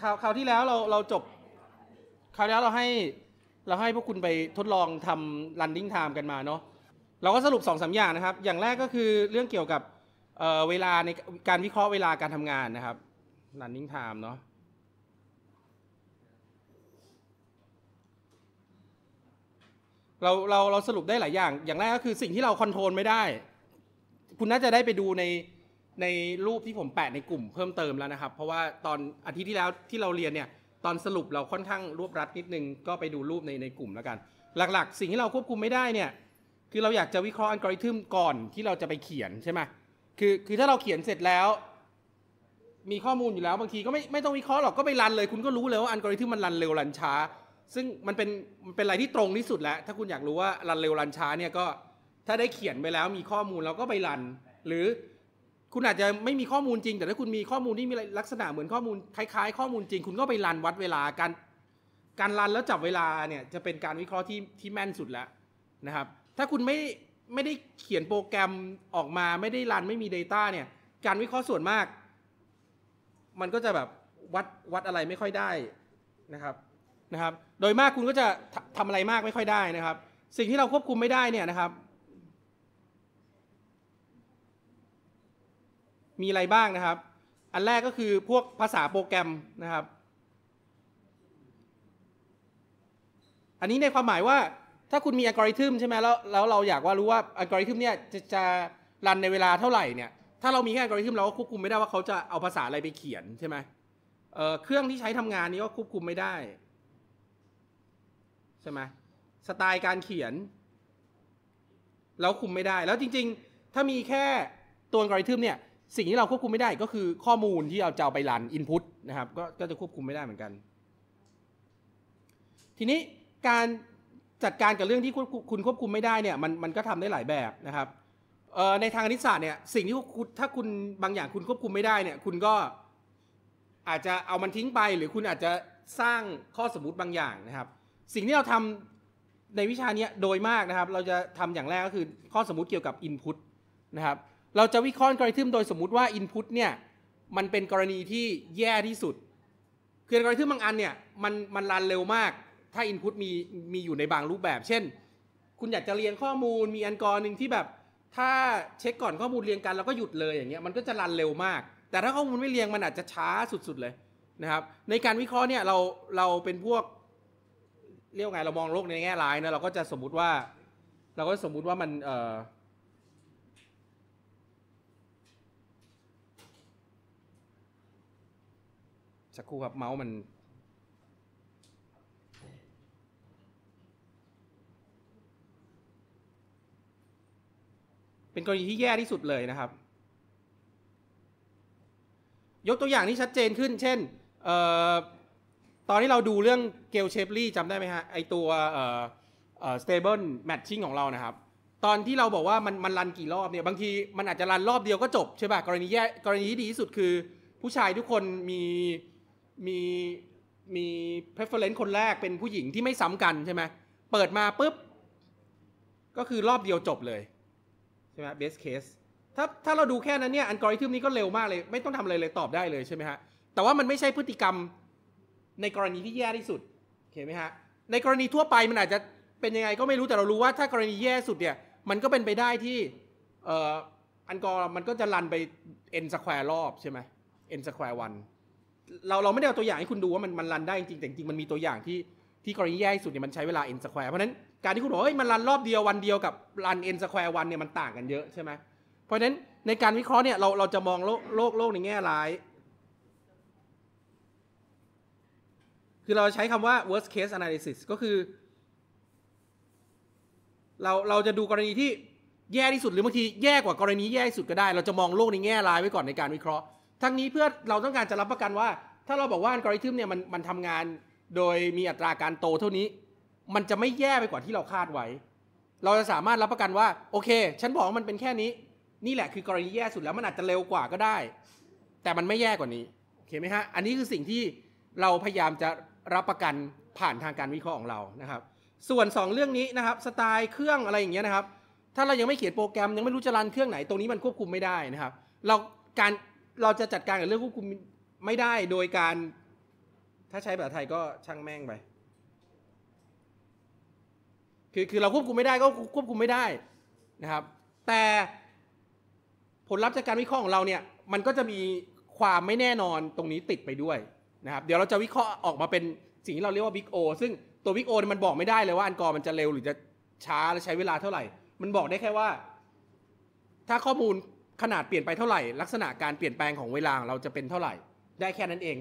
คราวคราวที่แล้วเราเราจบคราวแล้วเราให้เราให้พวกคุณไปทดลองทำ running time กันมาเนาะเราก็สรุป2อสอย่างนะครับอย่างแรกก็คือเรื่องเกี่ยวกับเเวลาในการวิเคราะห์เวลาการทำงานนะครับ running time เนาะเราเราเราสรุปได้หลายอย่าง อย่างแรกก็คือสิ่งที่เราคอนโทรลไม่ได้คุณน่าจะได้ไปดูในในรูปที่ผมแปะในกลุ่มเพิ่มเติมแล้วนะครับ เพราะว่าตอนอาทิตย์ที่แล้วที่เราเรียนเนี่ยตอนสรุปเราค่อนข้างรวบรัดนิดนึง ก็ไปดูรูปในในกลุ่มแล้วกัน หลัก ๆ สิ่งที่เราควบคุมไม่ได้เนี่ย คือเราอยากจะวิเคราะห์อัลกอริทึมก่อนที่เราจะไปเขียนใช่ไหมคือคือถ้าเราเขียนเสร็จแล้ว มีข้อมูลอยู่แล้ว บางทีก็ไม่ไม่ต้องวิเคราะห์หรอกก็ไปรันเลย คุณก็รู้เลยว่าอัลกอริทึมมันรันเร็วรันช้า ซึ่งมันเป็นมันเป็นอะไรที่ตรงที่สุดแล้ว ถ้าคุณอยากรู้ว่ารันเร็วรันช้าเนี่ยก็ ถ้าได้เขียนไปแล้วมีข้อมูลเราก็ไปรัน หรือคุณอาจจะไม่มีข้อมูลจริง แต่ถ้าคุณมีข้อมูลที่มีลักษณะเหมือนข้อมูลคล้ายๆข้อมูลจริงคุณก็ไปรันวัดเวลาการการรันแล้วจับเวลาเนี่ยจะเป็นการวิเคราะห์ที่ที่แม่นสุดแล้วนะครับ ถ้าคุณไม่ไม่ได้เขียนโปรแกรมออกมา ไม่ได้รันไม่มี Data เนี่ยการวิเคราะห์ส่วนมาก มันก็จะแบบวัดวัดอะไรไม่ค่อยได้นะครับนะครับ โดยมากคุณก็จะทำอะไรมากไม่ค่อยได้นะครับ สิ่งที่เราควบคุมไม่ได้เนี่ยนะครับมีอะไรบ้างนะครับ อันแรกก็คือพวกภาษาโปรแกรมนะครับ อันนี้ในความหมายว่าถ้าคุณมีอัลกอริทึมใช่ไหมแล้วแล้ว เราอยากว่ารู้ว่าอัลกอริทึมเนี่ยจะจะรันในเวลาเท่าไหร่เนี่ยถ้าเรามีแค่อัลกอริทึมเราก็ควบคุมไม่ได้ว่าเขาจะเอาภาษาอะไรไปเขียนใช่ไหมเเครื่องที่ใช้ทำงานนี้ก็ควบคุมไม่ได้ใช่ไหมสไตล์การเขียน เราคุมไม่ได้แล้วจริง ๆ ถ้ามีแค่ตัวอัลกอริทึมเนี่ยสิ่งที่เราควบคุมไม่ได้ก็คือข้อมูลที่เราจะเอาไปรันอินพุตนะครับกก็จะควบคุมไม่ได้เหมือนกัน ทีนี้การจัดการกับเรื่องที่คุณควบคุมไม่ได้เนี่ยมันมันก็ทำได้หลายแบบนะครับในทางคณิตศาสตร์เนี่ยสิ่งที่ถ้าคุณบางอย่างคุณควบคุมไม่ได้เนี่ยคุณก็อาจจะเอามันทิ้งไป หรือคุณอาจจะสร้างข้อสมมติบางอย่างนะครับ สิ่งที่เราทำในวิชานี้โดยมากนะครับ เราจะทำอย่างแรกก็คือข้อสมมติเกี่ยวกับ Input นะครับเราจะวิเคราะห์กริทึมโดยสมมุติว่า Input เนี่ยมันเป็นกรณีที่แย่ที่สุดคือกริทึมบางอันเนี่ยมันมันรันเร็วมาก ถ้า Input มีมีอยู่ในบางรูปแบบ เช่น คุณอยากจะเรียงข้อมูลมีอันกรหนึ่งที่แบบ ถ้าเช็คก่อนข้อมูลเรียงกันแล้วก็หยุดเลยอย่างเงี้ยมันก็จะรันเร็วมาก แต่ถ้าข้อมูลไม่เรียงมันอาจจะช้าสุดๆเลยนะครับ ในการวิเคราะห์เนี่ยเราเราเป็นพวกเรียกไงเรามองโลกในแง่ร้ายนะเราก็จะสมมติว่า เราก็สมมุติว่ามันเอ่อสักครู่ครับ เมาส์มัน เป็นกรณีที่แย่ที่สุดเลยนะครับ ยกตัวอย่างที่ชัดเจนขึ้น เช่นออตอนที่เราดูเรื่องเกลเชฟลี่จำได้ไหมฮะไอตัวสเตเบิลแมทชิ่งของเรานะครับ ตอนที่เราบอกว่ามันมันรันกี่รอบเนี่ย บางทีมันอาจจะรันรอบเดียวก็จบใช่ป่ะกรณีแย่กรณีที่ดีที่สุดคือผู้ชายทุกคนมีมี มี preference คนแรกเป็นผู้หญิงที่ไม่ซ้ำกันใช่ไหมเปิดมาปุ๊บ ก็คือรอบเดียวจบเลยใช่ไหม best case ถ้าถ้าเราดูแค่นั้นเนี่ย อันกริทึมนี้ก็เร็วมากเลย ไม่ต้องทำอะไรเลยตอบได้เลยใช่ไหมฮะ แต่ว่ามันไม่ใช่พฤติกรรมในกรณีที่แย่ที่สุดเข้าไหมฮะในกรณีทั่วไปมันอาจจะเป็นยังไงก็ไม่รู้แต่เรารู้ว่าถ้ากรณีแย่สุดเนี่ยมันก็เป็นไปได้ที่อันกอรมันก็จะรันไป n สแควร์รอบใช่ไหม n สแควร์วันเราเราไม่ได้เอาตัวอย่างให้คุณดูว่ามันมันรันได้จริงแต่จริงมันมีตัวอย่างที่ที่กรณีแย่ที่สุดเนี่ยมันใช้เวลา n square เพราะนั้นการที่คุณบอกเฮ้ยมันรันรอบเดียววันเดียวกับรัน n square วันเนี่ยมันต่างกันเยอะใช่ไหมเพราะนั้นในการวิเคราะห์เนี่ยเราเราจะมองโลกโลกโลกในแง่ร้ายคือเราใช้คำว่า worst case analysis ก็คือ เราเราจะดูกรณีที่แย่ที่สุดหรือบางทีแย่กว่ากรณีแย่ที่สุดก็ได้เราจะมองโลกในแง่ร้ายไว้ก่อนในการวิเคราะห์ทั้งนี้เพื่อเราต้องการจะรับประกันว่า ถ้าเราบอกว่าอัลกอริทึมเนี่ยมันมันทำงานโดยมีอัตราการโตเท่านี้ มันจะไม่แย่ไปกว่าที่เราคาดไว้ เราจะสามารถรับประกันว่าโอเคฉันบอกมันเป็นแค่นี้ นี่แหละคือกรณีแย่สุดแล้วมันอาจจะเร็วกว่าก็ได้ แต่มันไม่แย่กว่านี้โอเคไหมฮะอันนี้คือสิ่งที่เราพยายามจะรับประกันผ่านทางการวิเคราะห์ของเรานะครับ ส่วน 2เรื่องนี้นะครับสไตล์เครื่องอะไรอย่างเงี้ยนะครับถ้าเรายังไม่เขียนโปรแกรมยังไม่รู้จะรันเครื่องไหนตรงนี้มันควบคุมไม่ได้นะครับเราการเราจะจัดการกับเรื่องควบคุมไม่ได้โดยการ ถ้าใช้ภาษาไทยก็ช่างแม่งไปคือคือเราควบคุมไม่ได้ก็ควบคุมไม่ได้นะครับ แต่ผลลัพธ์จากการวิเคราะห์ของเราเนี่ย มันก็จะมีความไม่แน่นอนตรงนี้ติดไปด้วยนะครับ เดี๋ยวเราจะวิเคราะห์ออกมาเป็น สิ่งที่เราเรียกว่าบิ๊กโอซึ่งตัวบิ๊กโอมันบอกไม่ได้เลยว่าอันกอร์มันจะเร็วหรือจะช้าและใช้เวลาเท่าไหร่ มันบอกได้แค่ว่าถ้าข้อมูลขนาดเปลี่ยนไปเท่าไหร่ลักษณะการเปลี่ยนแปลงของเวลาเราจะเป็นเท่าไหร่ได้แค่นั้นเอง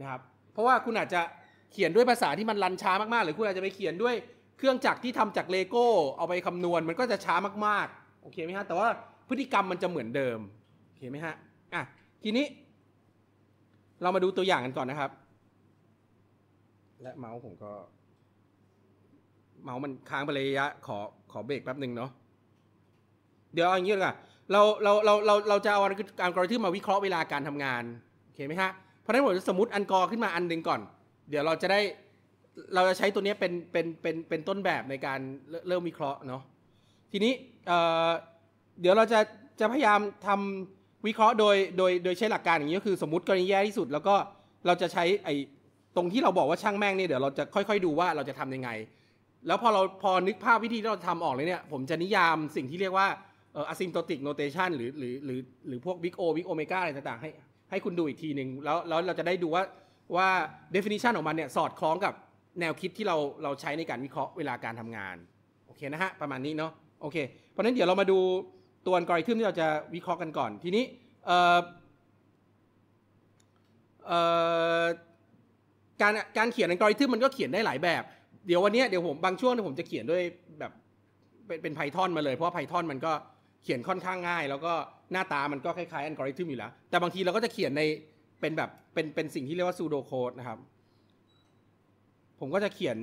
นะครับ เพราะว่าคุณอาจจะเขียนด้วยภาษาที่มันรันช้ามาก ๆ หรือคุณอาจจะไปเขียนด้วย เครื่องจักรที่ทำจากเลโก้ เอาไปคำนวณมันก็จะช้ามาก ๆ โอเคไหมฮะแต่ว่าพฤติกรรมมันจะเหมือนเดิมโอเคไหมฮะอ่ะทีนี้ เรามาดูตัวอย่างกันก่อนนะครับ และเมาส์ผมก็เมาส์มันค้างไประยะ ขอขอเบรกแป๊บหนึ่งเนาะเดี๋ยวเอาอย่างนี้เลยอ่ะเราเราเราเราเราจะเอาการกริทึมมาวิเคราะห์เวลาการทำงานโอเคไหมฮะเพราะฉะนั้นผมจะสมมติอันกอขึ้นมาอันหนึ่งก่อน เดี๋ยวเราจะได้เราจะใช้ตัวนี้เป็นเป็นเป็นเป็นต้นแบบในการเริ่มวิเคราะห์เนาะทีนี้เเดี๋ยวเราจะ จะพยายามทำวิเคราะห์โดยโดยโดยใช้หลักการอย่างนี้ก็คือสมมติกรณีแย่ที่สุด แล้วก็เราจะใช้ไอ้ตรงที่เราบอกว่าช่างแม่งเนี่ยเดี๋ยวเราจะค่อยๆดูว่าเราจะทำยังไง แล้วพอเราพอนึกภาพวิธีที่เราทำออกเลยเนี่ยผมจะนิยามสิ่งที่เรียกว่าเอ่อ asymptotic notation หรือหรือหรือหรือพวก big o big omega อะไรต่างๆ ให้ให้คุณดูอีกทีหนึ่งแล้วแล้วเราจะได้ดูว่าว่า definition ของมันเนี่ยสอดคล้องกับแนวคิดที่เราเราใช้ในการวิเคราะห์เวลาการทำงาน โอเคนะฮะ ประมาณนี้เนาะโอเคเพราะนั้นเดี๋ยวเรามาดูตัวอัลกอริทึมที่เราจะวิเคราะห์กันก่อน ทีนี้เอ่อเอ่อการการเขียนอัลกอริทึมมันก็เขียนได้หลายแบบเดี๋ยววันนี้เดี๋ยวผมบางช่วงผมจะเขียนด้วยแบบเป็นเป็นไพทอนมาเลยเพราะว่าไพทอนมันก็เขียนค่อนข้างง่ายแล้วก็หน้าตามันก็คล้ายๆอัลกอริทึมอยู่แล้ว แต่บางทีเราก็จะเขียนในเป็นแบบเป็นเป็นสิ่งที่เรียกว่าซูโดโค้ดนะครับ ผมก็จะเขียน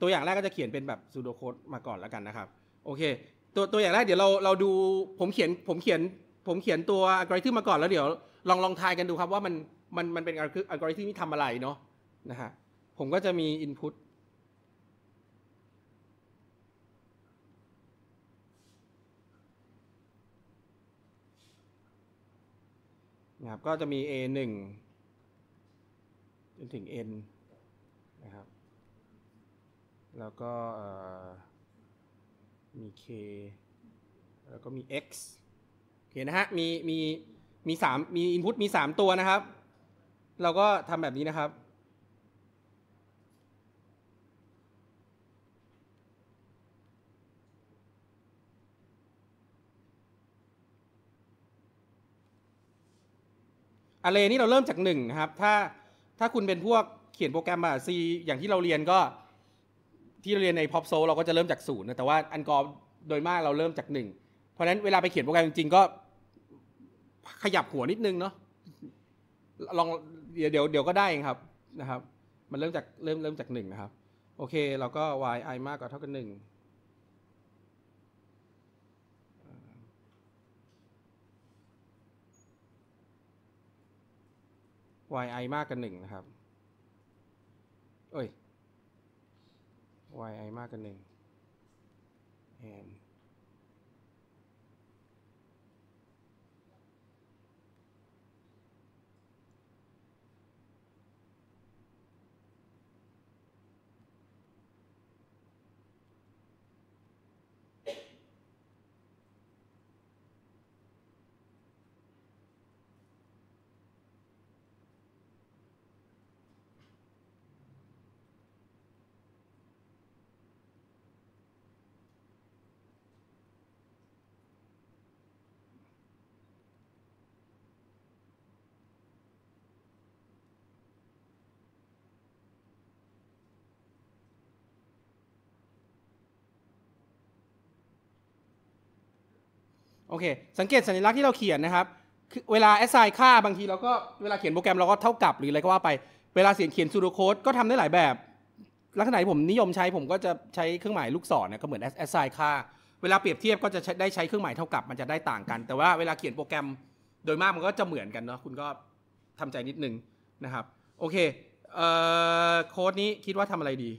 ตัวอย่างแรกก็จะเขียนเป็นแบบซูโดโค้ดมาก่อนแล้วกันนะครับโอเค ตัวตัวอย่างแรกเดี๋ยวเราเราดูผมเขียนผมเขียน ผมเขียนตัวอัลกอริทึมมาก่อนแล้วเดี๋ยวลองลองทายกันดูครับว่ามันมันมันเป็นอัลกอริทึมที่ทำอะไรเนาะนะฮะผมก็จะมี input ครับก็จะมี A 1จนถึง N นะครับ แล้วก็มี K แล้วก็มี X โอเคนะฮะ มี มี มีสามมีอินพุตมี 3 ตัวนะครับ เราก็ทำแบบนี้นะครับอรเลนี่เราเริ่มจากหนึ่งนะครับ ถ้าถ้าคุณเป็นพวกเขียนโปรแกรมอะซีอย่างที่เราเรียนก็ที่เราเรียนใน pop s o ซเราก็จะเริ่มจากศูนย์แต่ว่าอันกอโดยมากเราเริ่มจากหนึ่ง เพราะนั้นเวลาไปเขียนโปรแกรมจริง ๆ ก็ขยับหัวนิดนึงเนาะลองเดี๋ยวเดี๋ยวก็ได้ครับนะครับ มันเริ่มจากเริ่มเริ่มจากหนึ่งนะครับโอเค เราก็ y i มากกว่าเท่ากันหนึ่ง yi มากกว่าหนึ่งนะครับ เอ้ย yi มากกว่าหนึ่ง and โอเค สังเกตสัญลักษณ์ที่เราเขียนนะครับเวลา assign ค่าบางทีเราก็เวลาเขียนโปรแกรมเราก็เท่ากับหรือ อะไรก็ว่าไป เวลาเสียงเขียน e u d ดโค้ดก็ทำได้หลายแบบ ลักษณะที่ผมนิยมใช้ผมก็จะใช้เครื่องหมายลูกศรเนี่ยก็เหมือน assign ค่า เวลาเปรียบเทียบก็จะได้ใช้เครื่องหมายเท่ากับ มันจะได้ต่างกัน แต่ว่าเวลาเขียนโปรแกรมโดยมากมันก็จะเหมือนกันเนาะ คุณก็ทำใจนิดนึงนะครับ โอเคเอ่อโค้ดนี้คิดว่าทำอะไรดี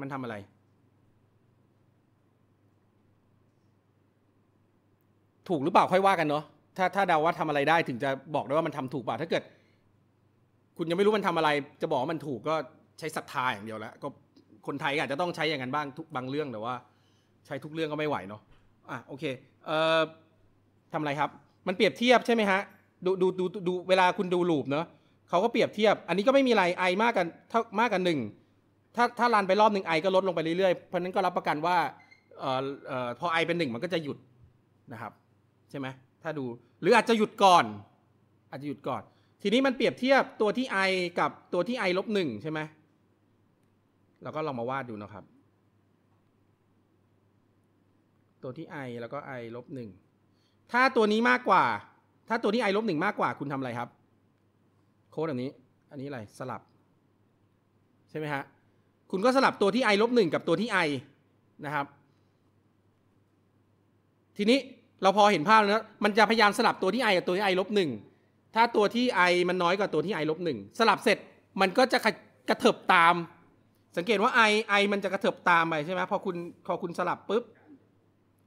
มันทำอะไรถูกหรือเปล่าค่อยว่ากันเนาะถ้าถ้าเดาว่าทำอะไรได้ถึงจะบอกได้ว่ามันทำถูกเปล่าถ้าเกิด คุณยังไม่รู้มันทำอะไร จะบอกว่ามันถูกก็ใช้ศรัทธาอย่างเดียวแล้วก็คนไทยอาจจะต้องใช้อย่างนั้นบ้างทุกบางเรื่องแต่ว่าใช้ทุกเรื่องก็ไม่ไหวเนาะอ่ะโอเคเอ่อทำอะไรครับ มันเปรียบเทียบใช่ไหมฮะ ดูดูดูดูเวลาคุณดูลูปเนาะเขาก็เปรียบเทียบ อันนี้ก็ไม่มีอะไรไอมากกันเท่ามากกันหนึ่งถ้าถ้ารันไปรอบหนึ่งไอก็ลดลงไปเรื่อยๆเพราะนั้นก็รับประกันว่าเอ่อเอ่อพอไอเป็นหนึ่งมันก็จะหยุดนะครับช่ไหมถ้าดู หรืออาจจะหยุดก่อน อาจจะหยุดก่อน ทีนี้มันเปรียบเทียบตัวที่ i กับตัวที่ i ลบหนึ่งใช่ไหมเราก็ลองมาวาดดูนะครับ ตัวที่ i แล้วก็ i ลบหนึ่งถ้าตัวนี้มากกว่า ถ้าตัวที่ i ลบหนึ่งมากกว่า คุณทำอะไรครับ โค้ดแบบนี้ อันนี้อะไร สลับใช่ไหมฮะ คุณก็สลับตัวที่ i ลบหนึ่งกับตัวที่ i นะครับ ทีนี้เราพอเห็นภาพแล้วมันจะพยายามสลับตัวที่ i กับตัวที่ i ลบหนึ่งถ้าตัวที่ i มันน้อยกว่าตัวที่ i ลบหนึ่งสลับเสร็จมันก็จะกระเถิบตาม สังเกตว่า i i มันจะกระเถิบตามไปใช่ไหมพอคุณพอคุณสลับปุ๊บ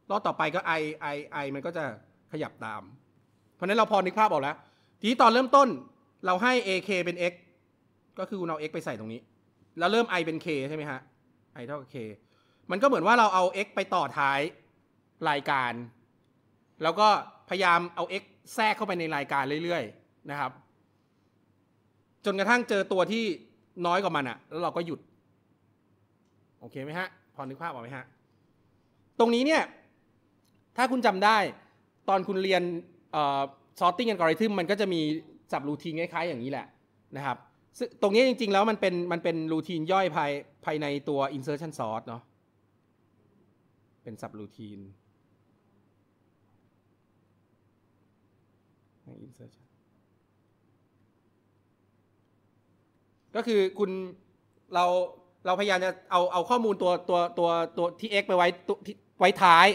รอบต่อไปก็ i i i มันก็จะขยับตาม เพราะนั้นเราพอนึกภาพออกแล้ว ทีนี้ตอนเริ่มต้นเราให้ ak เป็น x ก็คือคุณเอา x ไปใส่ตรงนี้ แล้วเริ่ม i เป็น k ใช่ไหมฮะ i เท่ากับ k มันก็เหมือนว่าเราเอา x ไปต่อท้ายรายการแล้วก็พยายามเอา X แทรกเข้าไปในรายการเรื่อยๆ นะครับ จนกระทั่งเจอตัวที่น้อยกว่ามันอะแล้วเราก็หยุด โอเคไหมฮะ พอนึกภาพออกไหมฮะ ตรงนี้เนี่ย ถ้าคุณจำได้ ตอนคุณเรียน sorting algorithm มันก็จะมีสับรูทีนคล้ายๆ อย่างนี้แหละนะครับตรงนี้จริงๆ แล้วมันเป็นมันเป็นรูทีนย่อยภายภายในตัว insertion sort เนาะเป็นสับรูทีนใน insertion ก็คือคุณเราเราพยายามจะเอาเอาข้อมูลตัวตัวตัวตัวที่ x ไปไว้ตัวไว้ท้าย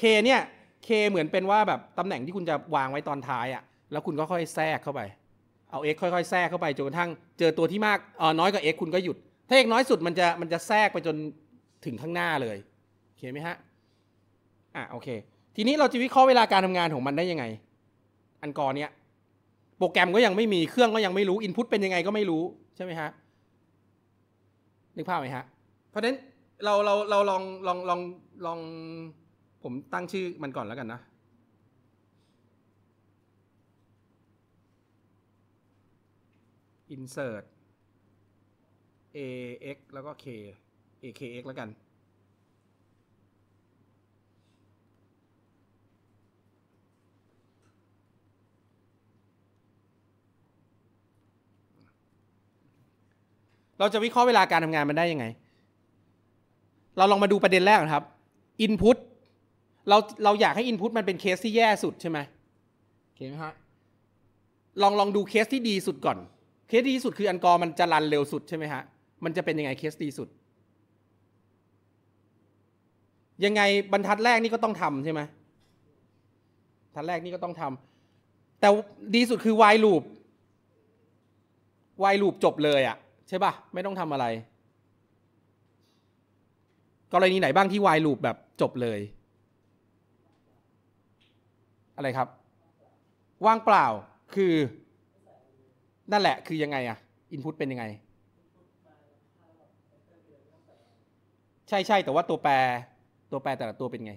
k เนี่ย k เหมือนเป็นว่าแบบ ตำแหน่งที่คุณจะวางไว้ตอนท้ายอะ่ะแล้วคุณก็ค่อยแทรกเข้าไป เอา x ค่อยๆแทรกเข้าไปจนกระทั่งเจอตัวที่มากเออน้อยกว่า x คุณก็หยุด ถ้า x น้อยสุดมันจะมันจะแทรกไปจนถึงข้างหน้าเลยโอเคไหมฮะอ่ะโอเค ทีนี้เราจะวิเคราะห์เวลาการทำงานของมันได้ยังไงอันกอนเนี่ยโปรแกรมก็ยังไม่มีเครื่องก็ยังไม่รู้ อินพุตเป็นยังไงก็ไม่รู้ ใช่ไหมฮะ นึกภาพไหมฮะเพราะฉะนั้น เราเราเราลองลองลองลองผมตั้งชื่อมันก่อนแล้วกันนะอินเสิร์ต ax แล้วก็ k akx แล้วกันเราจะวิเคราะห์เวลาการทำงานมันได้ยังไง เราลองมาดูประเด็นแรกนะครับ Input เราเราอยากให้ Input มันเป็นเคสที่แย่สุดใช่ไหมเห็ไหมฮะ ลองลองดูเคสที่ดีสุดก่อน เคสดีสุดคืออันกอมันจะรันเร็วสุดใช่ไหมฮะ มันจะเป็นยังไงเคสดีสุด ยังไงบรรทัดแรกนี่ก็ต้องทำใช่ไหมบรรทัดแรกนี่ก็ต้องทำ แต่ดีสุดคือ while loop while loop จบเลยอะ่ะใช่ปะ่ะ ไม่ต้องทำอะไรกรณีไหนบ้างที่วายลู p แบบจบเลย อะไรครับ ว่างเปล่าคือ นั่นแหละคือยังไงอะอินพุตเป็นยังไง ใช่ใช่แต่ว่าตัวแปรตัวแปรแต่ละตัวเป็นไง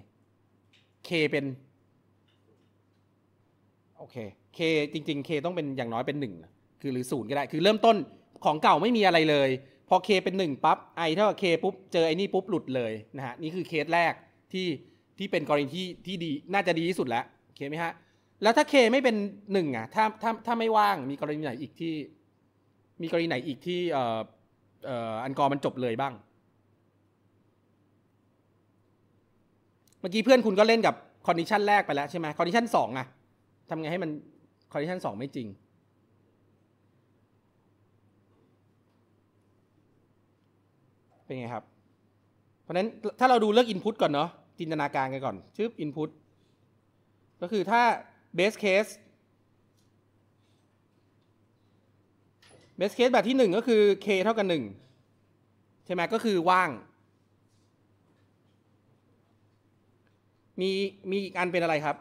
k เป็น โอเค k จริง ๆ k ต้องเป็นอย่างน้อยเป็นหนึ่ง คือหรือศูนย์ก็ได้ คือเริ่มต้นของเก่าไม่มีอะไรเลย พอ k เป็น 1ปั๊บ i เท่ากับ k ปุ๊บ เจอไอ้นี่ปุ๊บ หลุดเลยนะฮะนี่คือเคสแรกที่ที่เป็นกรณีที่ที่ดีน่าจะดีที่สุดแล้วโอเคไหมฮะแล้วถ้า k ไม่เป็น 1อ่ะถ้าถ้าถ้าไม่ว่างมีกรณีไหนอีกที่ มีกรณีไหนอีกที่เอ่อเอ่ออันกอรมันจบเลยบ้าง เมื่อกี้เพื่อนคุณก็เล่นกับคอนดิชันแรกไปแล้วใช่ไหมคอนดิชันสองอ่ะทำไงให้มันคอนดิชันสองไม่จริงเป็นไงครับ เพราะนั้นถ้าเราดูเลือก Input ก่อนเนาะจินตนาการกันก่อนชื่อ Input ก็คือถ้า Base Case Base Case แบบที่ 1 ก็คือ k เท่ากับ1ใช่ไหมก็คือว่าง มีมีอีกอันเป็นอะไรครับ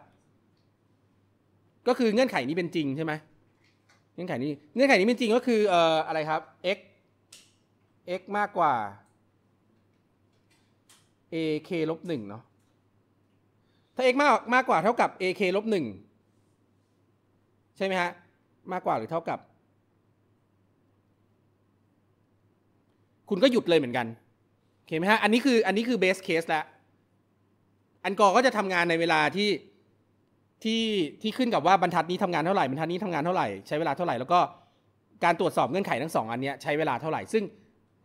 ก็คือเงื่อนไขนี้เป็นจริงใช่ไหมเงื่อนไขนี้เงื่อนไขนี้เป็นจริงก็คืออออะไรครับ x x มากกว่า ak ลบหนึ่งเนาะถ้า x มากมากกว่าเท่ากับ ak ลบหนึ่งใช่ไหมฮะมากกว่าหรือเท่ากับ คุณก็หยุดเลยเหมือนกันโอเคไหมฮะอันนี้คืออันนี้คือเบสเคสแล้วอันกอก็จะทำงานในเวลาที่ที่ที่ ขึ้นกับว่าบรรทัดนี้ทำงานเท่าไหร่ บรรทัดนี้ทำงานเท่าไหร่ ใช้เวลาเท่าไหร่แล้วก็ การตรวจสอบเงื่อนไขทั้งสองอันนี้ใช้เวลาเท่าไหร่ซึ่ง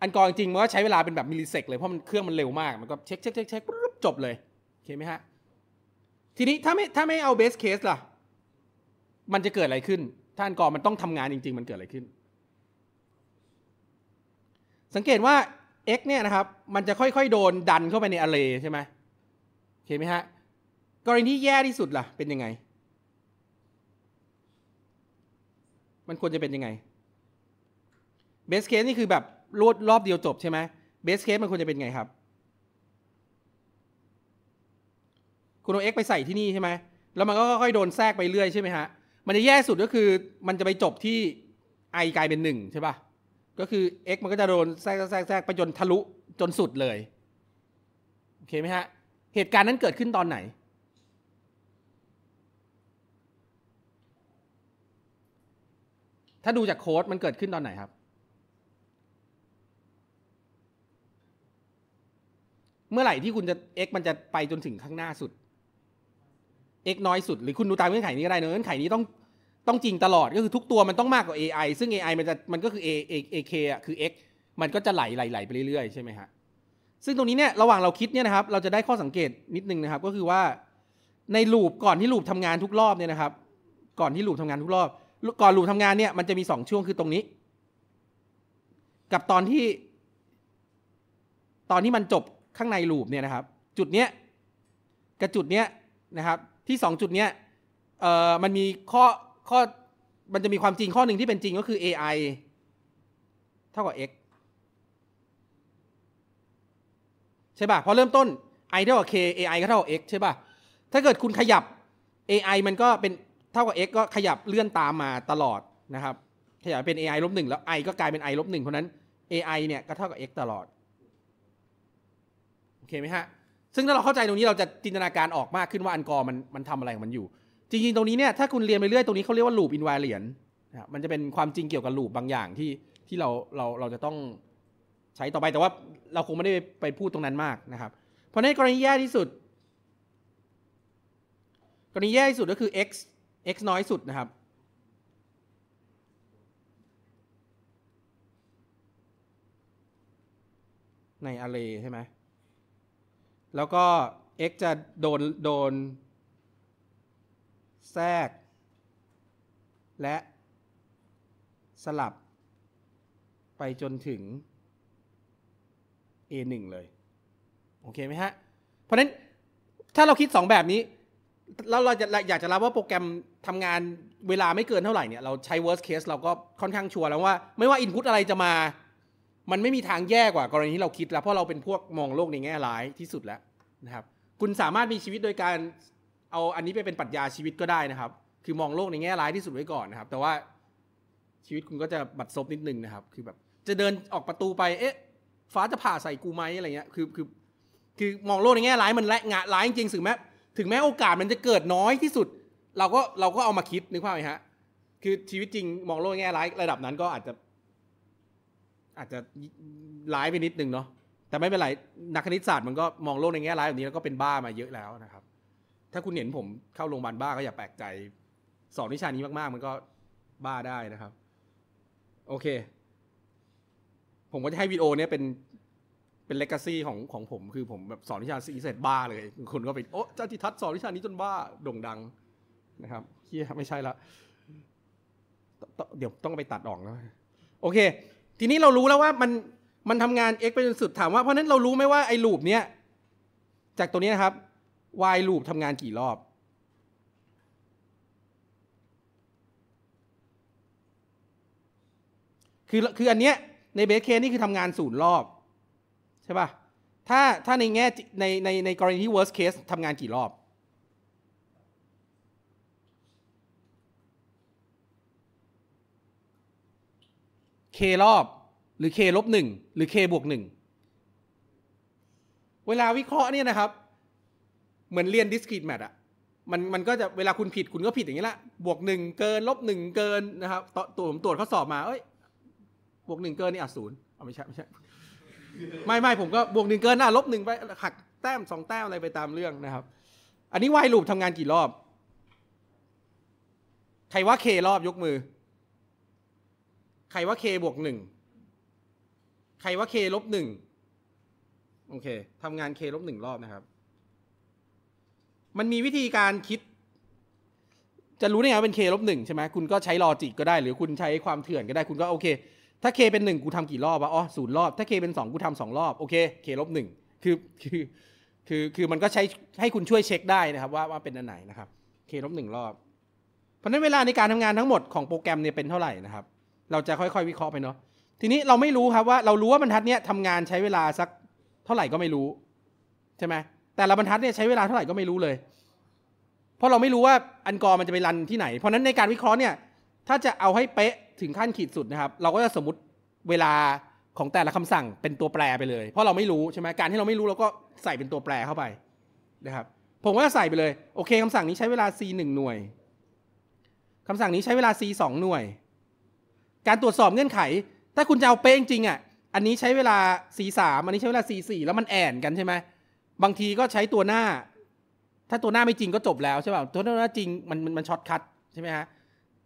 อันกอจริงมันก็ใช้เวลาเป็นแบบมิลลิเซกเลย เพราะมันเครื่องมันเร็วมาก มันก็เช็คเช็คเช็คจบเลย โอเคไหมฮะ ทีนี้ถ้าไม่ถ้าไม่เอาเบสเคสล่ะ มันจะเกิดอะไรขึ้น ถ้าอันกอมันต้องทำงานจริงๆ มันเกิดอะไรขึ้น สังเกตว่า x เนี่ยนะครับ มันจะค่อยๆ โดนดันเข้าไปในอะเลใช่ไหมโอเคไหมฮะกรณีที่แย่ที่สุดล่ะเป็นยังไง มันควรจะเป็นยังไงเบสเคสนี่คือแบบรวดรอบเดียวจบใช่ไหมเบสเคสมันควรจะเป็นไงครับ คุณเอา x ไปใส่ที่นี่ใช่ไหมแล้วมันก็ค่อยๆโดนแทรกไปเรื่อยใช่ไหมฮะ มันจะแย่สุดก็คือมันจะไปจบที่ i กลายเป็นหนึ่งใช่ปะ่ะก็คือ x มันก็จะโดนแทรกแทรกแทรกไปจนทะลุจนสุดเลยโอเคไหมฮะเหตุการณ์นั้นเกิดขึ้นตอนไหน ถ้าดูจากโค้ดมันเกิดขึ้นตอนไหนครับเมื่อไหร่ที่คุณจะ x มันจะไปจนถึงข้างหน้าสุด x น้อยสุดหรือคุณดูตามเงื่อนไขนี้ก็ได้เงื่อนไขนี้ต้องต้องจริงตลอดก็คือทุกตัวมันต้องมากกว่า AI ซึ่ง AI มันจะมันก็คือ A A k อ่ะคือ x มันก็จะไหลไหลไหลไปเรื่อย ๆ ใช่ไหมฮะ ซึ่งตรงนี้เนี่ยระหว่างเราคิดเนี่ยนะครับ เราจะได้ข้อสังเกตนิดนึงนะครับ ก็คือว่า ในลูปก่อนที่ลูปทำงานทุกรอบเนี่ยนะครับ ก่อนที่ลูปทำงานทุกรอบก่อนลูปทำงานเนี่ยมันจะมี2ช่วงคือตรงนี้ กับตอนที่ ตอนที่มันจบข้างในลูปเนี่ยนะครับ จุดเนี้ยกับจุดเนี้ยนะครับ ที่ 2 จุดเนี้ยเอ่อมันมีข้อข้อมันจะมีความจริงข้อหนึ่งที่เป็นจริงก็คือ AI เท่ากับ x ใช่ป่ะพอเริ่มต้น i เท่ากับ k AI ก็เท่ากับ x ใช่ป่ะถ้าเกิดคุณขยับ AI มันก็เป็นเท่ากับ x ก็ขยับเลื่อนตามมาตลอดนะครับขยับเป็น AI ลบหนึ่งแล้ว i ก็กลายเป็น i ลบหนึ่งเพราะนั้น AI เนี่ย ก็เท่ากับ x ตลอดเคไหมฮะ ซึ่งถ้าเราเข้าใจตรงนี้เราจะจินตนาการออกมากขึ้นว่าอันกอร์มันมันทำอะไรของมันอยู่ จริงๆตรงนี้เนี่ยถ้าคุณเรียนไปเรื่อยตรงนี้เขาเรียกว่าลูปอินวาเลียนนะมันจะเป็นความจริงเกี่ยวกับลูปบางอย่างที่ที่เราเราเราจะต้องใช้ต่อไป แต่ว่าเราคงไม่ได้ไปพูดตรงนั้นมากนะครับ เพราะในกรณีแย่ที่สุด กรณีแย่ที่สุดก็คือ x x น้อยสุดนะครับ ในอาร์เรใช่ไหมแล้วก็ x จะโดนโดน แทรก และ สลับ ไปจนถึง a1 เลย โอเคไหมฮะ เพราะนั้นถ้าเราคิด 2 แบบนี้แล้วเราจะอยากจะรับว่าโปรแกรมทำงานเวลาไม่เกินเท่าไหร่เนี่ยเราใช้ worst case เราก็ค่อนข้างชัวร์แล้วว่าไม่ว่า input อะไรจะมามันไม่มีทางแย่กว่ากรณีที่เราคิดแล้วเพราะเราเป็นพวกมองโลกในแง่ร้ายที่สุดแล้วนะครับ คุณสามารถมีชีวิตโดยการเอาอันนี้ไปเป็นปรัชญาชีวิตก็ได้นะครับ คือมองโลกในแง่ร้ายที่สุดไว้ก่อนนะครับแต่ว่าชีวิตคุณก็จะบัดซบนิดนึงนะครับคือแบบจะเดินออกประตูไปเอ๊ะ ฟ้าจะผ่าใส่กูไหมอะไรเงี้ยคือคือ คือมองโลกในแง่ร้ายมันและงะร้ายจริงๆถึงแม้ถึงแม้โอกาสมันจะเกิดน้อยที่สุด เราก็เราก็เอามาคิดนึกภาพไหมฮะคือชีวิตจริงมองโลกในแง่ร้ายระดับนั้นก็อาจจะอาจจะร้ายไปนิดนึงเนาะแต่ไม่เป็นไร นักคณิตศาสตร์มันก็มองโลกในแง่ร้ายแบบนี้ แล้วก็เป็นบ้ามาเยอะแล้วนะครับ ถ้าคุณเห็นผมเข้าโรงพยาบาลบ้าก็อย่าแปลกใจสอนวิชานี้มากๆ มันก็บ้าได้นะครับ โอเค ผมก็จะให้วิดีโอเนี้ยเป็นเป็นเลกาซี่ของของผม คือผมแบบสอนวิชาสีเสร็จบ้าเลยคนก็ไปโอ้เจ้าทิทัศสอนวิชานี้จนบ้าโด่งดังนะครับเฮียไม่ใช่ละ เดี๋ยวต้องไปตัดออกแล้วโอเคทีนี้เรารู้แล้วว่ามันมันทำงาน x ไปจนสุดถามว่าเพราะนั้นเรารู้ไหมว่า ไอ้ลูปเนี้ย จากตัวนี้นะครับ y ลูปทำงานกี่รอบ คือคืออันเนี้ยในเบสเคสนี่คือทำงานศูนย์รอบ ใช่ป่ะ ถ้าถ้าในแง่ในในในกรณีที่ worst case ทำงานกี่รอบ k รอบหรือ k ลบหนึ่งหรือ k บวกหนึ่งเวลาวิเคราะห์เนี่ยนะครับ เหมือนเรียน discrete math อะมันมันก็จะเวลาคุณผิดคุณก็ผิดอย่างนี้ละบวกหนึ่งเกิน ลบหนึ่งเกินนะครับตัวผมตรวจข้อสอบมาเอ้ยบวกหนึ่งเกินนี่อ่ะศูนย์เอาไม่ใช่ ไม่ใช่ ไม่ไม่ผมก็บวกหนึ่งเกินอ่ะลบหนึ่งไปหัก แต้มสองแต้มอะไรไปตามเรื่องนะครับ อันนี้ไวลูปทำงานกี่รอบ ใครว่าเครอบยกมือใครว่า k บวกหนึ่งใครว่า k ลบหนึ่งโอเค ทำงาน k ลบหนึ่งรอบนะครับ มันมีวิธีการคิด จะรู้ได้ไงว่า เป็น k ลบหนึ่งใช่ไหม คุณก็ใช้ลอจิกก็ได้ หรือคุณใช้ความเถื่อนก็ได้ คุณก็โอเค ถ้า k เป็นหนึ่งกูทำกี่รอบวะอ๋อศูนย์รอบ ถ้า k เป็นสองกูทำสองรอบ โอเค k ลบหนึ่ง คือ คือ คือคือมันก็ใช้ให้คุณช่วยเช็คได้นะครับ ว่าว่าเป็นอันไหนนะครับ k ลบหนึ่งรอบ เพราะนั้นเวลาในการทำงานทั้งหมดของโปรแกรมเนี่ยเป็นเท่าไหร่นะครับเราจะค่อย ๆวิเคราะห์ไปเนาะ ทีนี้เราไม่รู้ครับว่าเรารู้ว่าบรรทัดเนี้ยทำงานใช้เวลาสักเท่าไหร่ก็ไม่รู้ ใช่ไหมแต่ละบรรทัดเนี่ยใช้เวลาเท่าไหร่ก็ไม่รู้เลย เพราะเราไม่รู้ว่าอันกอมันจะไปรันที่ไหน เพราะนั้นในการวิเคราะห์เนี่ยถ้าจะเอาให้เป๊ะถึงขั้นขีดสุดนะครับ เราก็จะสมมติเวลาของแต่ละคำสั่งเป็นตัวแปรไปเลย เพราะเราไม่รู้ใช่ไหมการที่เราไม่รู้เราก็ใส่เป็นตัวแปรเข้าไปนะครับ ผมก็จะใส่ไปเลยโอเค คำสั่งนี้ใช้เวลา c 1หน่วย คำสั่งนี้ใช้เวลา c 2หน่วยการตรวจสอบเงื่อนไข ถ้าคุณจะเอาเป้งจริงอ่ะ อันนี้ใช้เวลาสีามอันนี้ใช้เวลาสีี่แล้วมันแอนกันใช่ไหมบางทีก็ใช้ตัวหน้า ถ้าตัวหน้าไม่จริงก็จบแล้วใช่ป่ะตัวหน้าจริงมันมันช็อตคัดใช่ไหมฮะ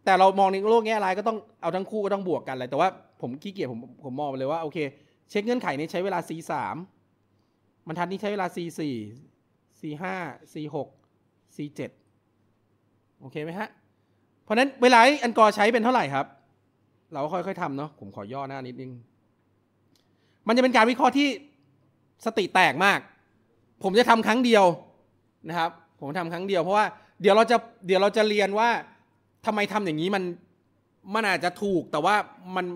แต่เรามองในโลกแง่ร้ายก็ต้องเอาทั้งคู่ก็ต้องบวกกันเลย แต่ว่าผมขี้เกียจผมผมมองไปเลยว่าโอเคเช็คเงื่อนไขนี้ใช้เวลาสีามมันทันนี้ใช้เวลาสสสีีีี่ห้ากสี่เจ็ดโอเคไหมฮะ เพราะนั้นเวลาอันกอใช้เป็นเท่าไหร่ครับเราค่อยๆทำเนาะผมขอย่อหน้านิดนึงมันจะเป็นการวิเคราะห์ที่สติแตกมาก ผมจะทำครั้งเดียวนะครับ ผมทำครั้งเดียว เพราะว่าเดี๋ยวเราจะเดี๋ยวเราจะเรียนว่าทำไมทำอย่างนี้มันมันอาจจะถูกแต่ว่ามัน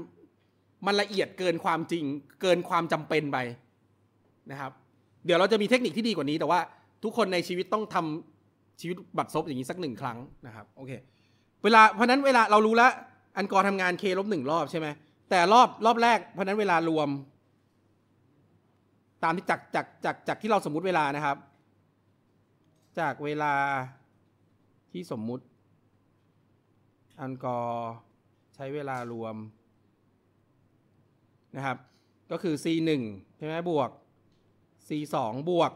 มันละเอียดเกินความจริงเกินความจำเป็นไปนะครับ เดี๋ยวเราจะมีเทคนิคที่ดีกว่านี้ แต่ว่าทุกคนในชีวิตต้องทำชีวิตบัตรซบอย่างนี้สักหนึ่งครั้งนะครับโอเค เวลาเพราะนั้นเวลาเรารู้แล้วอันกอทำงาน k ลบหนึ่งรอบใช่ไหมแต่รอบรอบแรกเพราะนั้นเวลารวม ตามที่จากจากจากจากที่เราสมมุติเวลานะครับ จากเวลาที่สมมุติ อันกอใช้เวลารวมนะครับ ก็คือ c 1ใช่ไหมบวก c 2บวก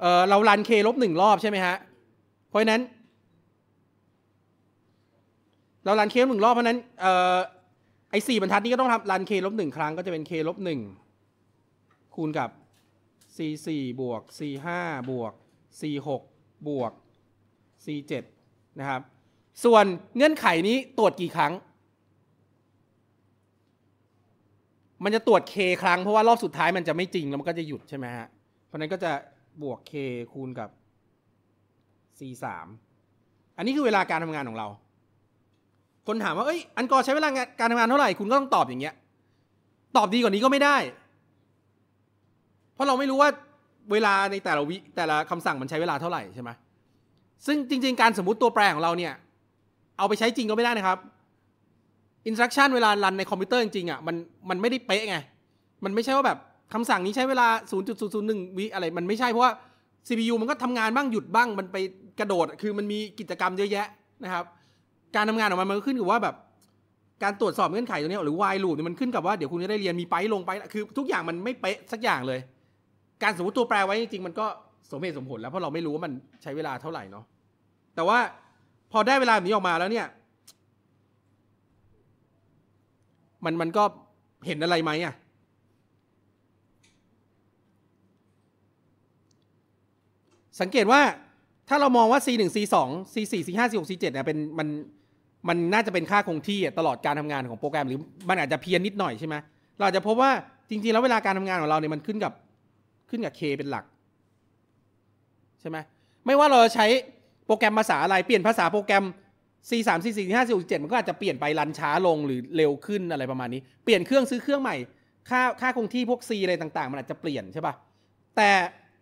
เออเรารัน k ลบหนึ่งรอบใช่ไหมฮะเพราะนั้นเรารันเคลบหนึ่งรอบ เพราะนั้นเอ่อไอ้สี่บรรทัดนี้ก็ต้องทำรันเคลบหนึ่งครั้งก็จะเป็นเคลบหนึ่งคูณกับ c ่บวกีห้าบวกีหกบวกีเจ็ดนะครับส่วนเงื่อนไขนี้ตรวจกี่ครั้ง มันจะตรวจ k ครั้งเพราะว่ารอบสุดท้ายมันจะไม่จริงแล้วมันก็จะหยุดใช่ไหมฮะเพราะนั้นก็จะบวก k คูณกับ c 3อันนี้คือเวลาการทำงานของเราคนถามว่าเอ้ยอันกอใช้เวลา การทำงานเท่าไหร่คุณก็ต้องตอบอย่างเงี้ยตอบดีกว่านี้ก็ไม่ได้ เพราะเราไม่รู้ว่าเวลาในแต่ละวิแต่ละคำสั่งมันใช้เวลาเท่าไหร่ใช่ไหมซึ่งจริงๆการสมมติตัวแปรของเราเนี่ย เอาไปใช้จริงก็ไม่ได้นะครับอินสตรักชั่นเวลารันในคอมพิวเตอร์จริงๆอ่ะมันมันไม่ได้เป๊ะไง มันไม่ใช่ว่าแบบคำสั่งนี้ใช้เวลา0.001วิอะไร มันไม่ใช่เพราะว่า CPU มันก็ทำงานบ้างหยุดบ้าง มันไปกระโดดคือมันมีกิจกรรมเยอะแยะนะครับการทำงานของมันมันก็ขึ้นอยู่ว่าแบบการตรวจสอบเงื่อนไขตรงนี้หรือวายลูปเนี่ยมันขึ้นกับว่า เดี๋ยวคุณจะได้เรียนมีไปลงไปคือทุกอย่างมันไม่เป๊ะสักอย่างเลย การสมมติตัวแปรไว้จริงๆ มันก็สมเหตุสมผลแล้วเพราะเราไม่รู้ว่ามันใช้เวลาเท่าไหร่เนาะแต่ว่าพอได้เวลาแบบนี้ออกมาแล้วเนี่ย มันมันก็เห็นอะไรไหมอ่ะสังเกตว่าถ้าเรามองว่า C1 C2 C4 C5 C6 C7 เนี่ยเป็นมันมันน่าจะเป็นค่าคงที่ตลอดการทำงานของโปรแกรมหรือมันอาจจะเพี้ยนนิดหน่อยใช่ไหมเราจะพบว่าจริงๆแล้วเวลาการทำงานของเราเนี่ยมันขึ้นกับขึ้นกับ K เป็นหลักใช่ไหมไม่ว่าเราจะใช้โปรแกรมภาษาอะไรเปลี่ยนภาษาโปรแกรม C 3 C 4 C 5 C 6 7มันก็อาจจะเปลี่ยนไปรันช้าลงหรือเร็วขึ้นอะไรประมาณนี้เปลี่ยนเครื่องซื้อเครื่องใหม่ค่าค่าคงที่พวก C อะไรต่างๆ มันอาจจะเปลี่ยนใช่ปะ่ะแต่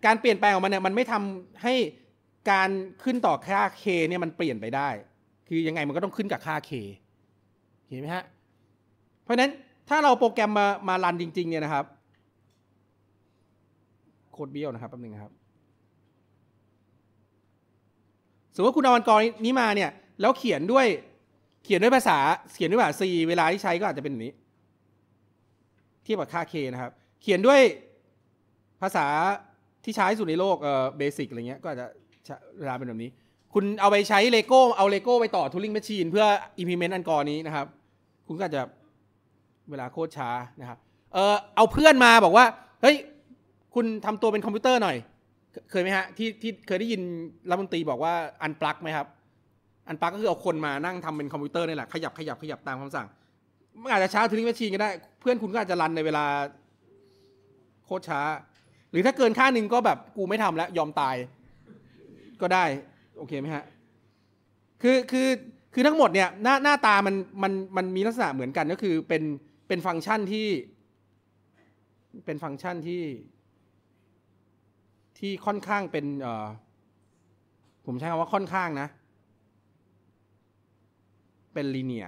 การเปลี่ยนแปลงของมันเนี่ยมันไม่ทำให้การขึ้นต่อค่า K เนี่ยมันเปลี่ยนไปได้คือยังไงมันก็ต้องขึ้นกับค่า k เห็นไหมฮะ เพราะนั้นถ้าเราโปรแกรมมามารันจริงๆ เนี่ยนะครับ โคดเบี้ยวนะครับแป๊บนึงนะครับ สมมติคุณเอาวันกรนี้มาเนี่ย แล้วเขียนด้วยเขียนด้วยภาษาเขียนด้วยภาษา C เวลาที่ใช้ก็อาจจะเป็นแบบนี้เทียบกับค่า k นะครับ เขียนด้วยภาษาที่ใช้สุดในโลกเออเบสิกอะไรเงี้ยก็อาจจะเวลาเป็นแบบนี้คุณเอาไปใช้เลโก้เอาเลโก้ไปต่อทูริงแมชชีนเพื่อ implement อันกรนี้นะครับ คุณก็จะเวลาโคตรช้านะครับเออเอาเพื่อนมาบอกว่า เฮ้ย คุณทำตัวเป็นคอมพิวเตอร์หน่อย เคยไหมฮะที่ที่เคยได้ยินรัฐมนตรีบอกว่าอันปลั๊กไหมครับ อันปลั๊กก็คือเอาคนมานั่งทำเป็นคอมพิวเตอร์นี่แหละ ขยับ ขยับ ขยับตามคำสั่งมันอาจจะช้าทูริงแมชชีนก็ได้เพื่อนคุณก็อาจจะรันในเวลาโคตรช้า หรือถ้าเกินค่าหนึ่งก็แบบกูไม่ทำแล้วยอมตาย ก็ได้โอเคไหมฮะ คือคือคือทั้งหมดเนี่ยหน้าหน้าตามันมันมันมีลักษณะเหมือนกันก็คือเป็นเป็นฟังก์ชันที่เป็นฟังก์ชันที่ ที่ค่อนข้างเป็นเอ่อผมใช้คำว่าค่อนข้างนะเป็นลีเนีย